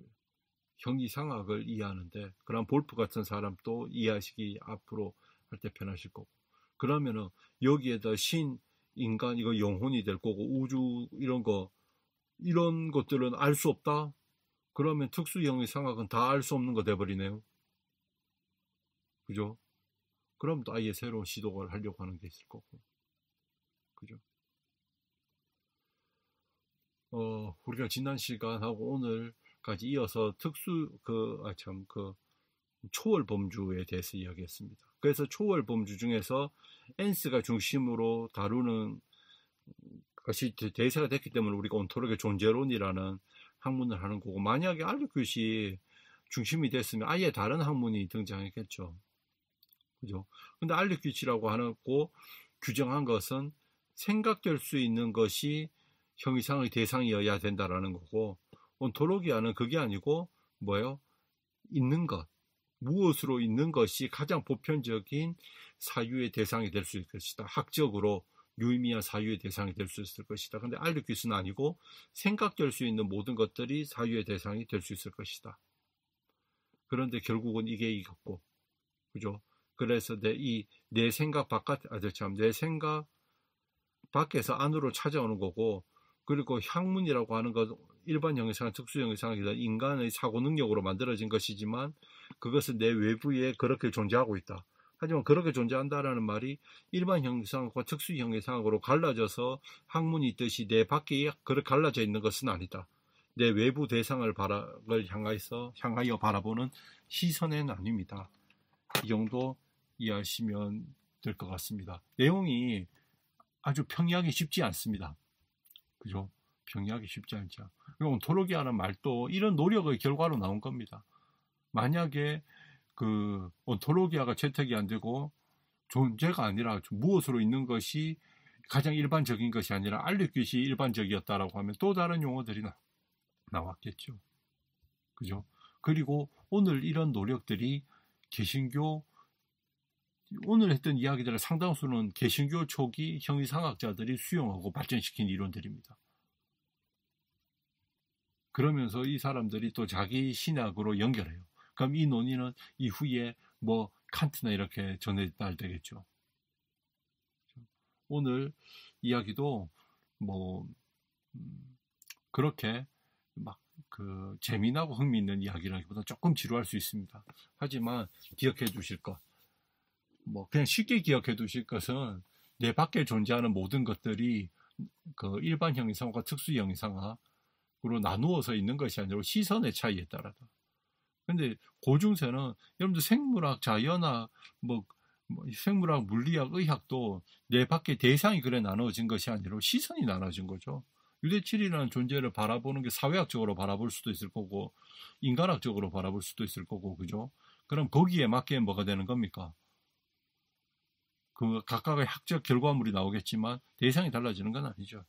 형이상학을 이해하는데 그런 볼프 같은 사람도 이해하시기 앞으로 할 때 편하실 거고 그러면은 여기에다 신 인간 이거 영혼이 될 거고 우주 이런 거 이런 것들은 알 수 없다 그러면 특수형의 상학은 다 알 수 없는 거 돼버리네요 그죠 그럼 또 아예 새로 시도를 하려고 하는 게 있을 거고. 그죠? 어, 우리가 지난 시간하고 오늘까지 이어서 특수, 그, 아, 참, 그, 초월 범주에 대해서 이야기했습니다. 그래서 초월 범주 중에서 엔스가 중심으로 다루는 것이 대세가 됐기 때문에 우리가 온토록의 존재론이라는 학문을 하는 거고, 만약에 알류교시 중심이 됐으면 아예 다른 학문이 등장했겠죠. 그죠? 근데 알력 규치라고 하고 규정한 것은 생각될 수 있는 것이 형이상의 대상이어야 된다라는 거고 온톨로기아는 그게 아니고 뭐요 있는 것. 무엇으로 있는 것이 가장 보편적인 사유의 대상이 될 수 있을 것이다. 학적으로 유의미한 사유의 대상이 될 수 있을 것이다. 근데 알리퀴스는 아니고 생각될 수 있는 모든 것들이 사유의 대상이 될 수 있을 것이다. 그런데 결국은 이게 이겼고, 그죠? 그래서 내 이 내 생각 바깥 아저참 내 생각 밖에서 안으로 찾아오는 거고 그리고 향문이라고 하는 것 일반 형이상 특수 형이상이다 인간의 사고 능력으로 만들어진 것이지만 그것은 내 외부에 그렇게 존재하고 있다. 하지만 그렇게 존재한다라는 말이 일반 형상과 특수 형상으로 갈라져서 학문이 있듯이 내 밖에 그렇게 갈라져 있는 것은 아니다. 내 외부 대상을 바라, 향하여, 바라보는 시선은 아닙니다. 이 정도 이해하시면 될 것 같습니다. 내용이 아주 평이하기 쉽지 않습니다. 그죠? 평이하기 쉽지 않죠. 온토로기아는 말도 이런 노력의 결과로 나온 겁니다. 만약에 그온토로기아가 채택이 안 되고 존재가 아니라 무엇으로 있는 것이 가장 일반적인 것이 아니라 알리기시 일반적이었다라고 하면 또 다른 용어들이 나, 나왔겠죠. 그죠? 그리고 오늘 이런 노력들이 개신교 오늘 했던 이야기들의 상당수는 개신교 초기 형이상학자들이 수용하고 발전시킨 이론들입니다. 그러면서 이 사람들이 또 자기 신학으로 연결해요. 그럼 이 논의는 이후에 뭐 칸트나 이렇게 전해달되겠죠. 오늘 이야기도 뭐 음, 그렇게 막 그 재미나고 흥미있는 이야기라기보다 조금 지루할 수 있습니다. 하지만 기억해 주실 것. 뭐 그냥 쉽게 기억해 두실 것은 내 밖에 존재하는 모든 것들이 그 일반 형이상과 특수 형이상으로 나누어서 있는 것이 아니라 시선의 차이에 따라다. 근데 고중세는 여러분들 생물학, 자연학, 뭐, 뭐 생물학, 물리학, 의학도 내 밖에 대상이 그래 나눠진 것이 아니라 시선이 나눠진 거죠. 유대칠이라는 존재를 바라보는 게 사회학적으로 바라볼 수도 있을 거고 인간학적으로 바라볼 수도 있을 거고 그죠? 그럼 거기에 맞게 뭐가 되는 겁니까? 그 각각의 학적 결과물이 나오겠지만 대상이 달라지는 건 아니죠.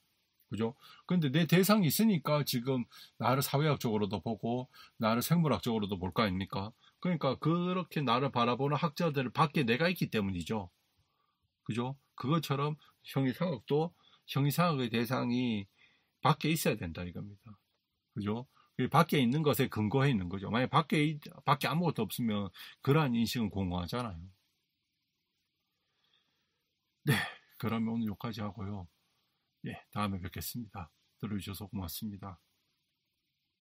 그죠? 근데 내 대상이 있으니까 지금 나를 사회학적으로도 보고 나를 생물학적으로도 볼 거 아닙니까? 그러니까 그렇게 나를 바라보는 학자들 밖에 내가 있기 때문이죠. 그죠? 그것처럼 형이상학도 형이상학의 대상이 밖에 있어야 된다 이겁니다. 그죠? 밖에 있는 것에 근거해 있는 거죠. 만약 밖에 밖에 아무것도 없으면 그러한 인식은 공허하잖아요. 네, 그러면 오늘 여기까지 하고요. 예, 다음에 뵙겠습니다. 들어주셔서 고맙습니다.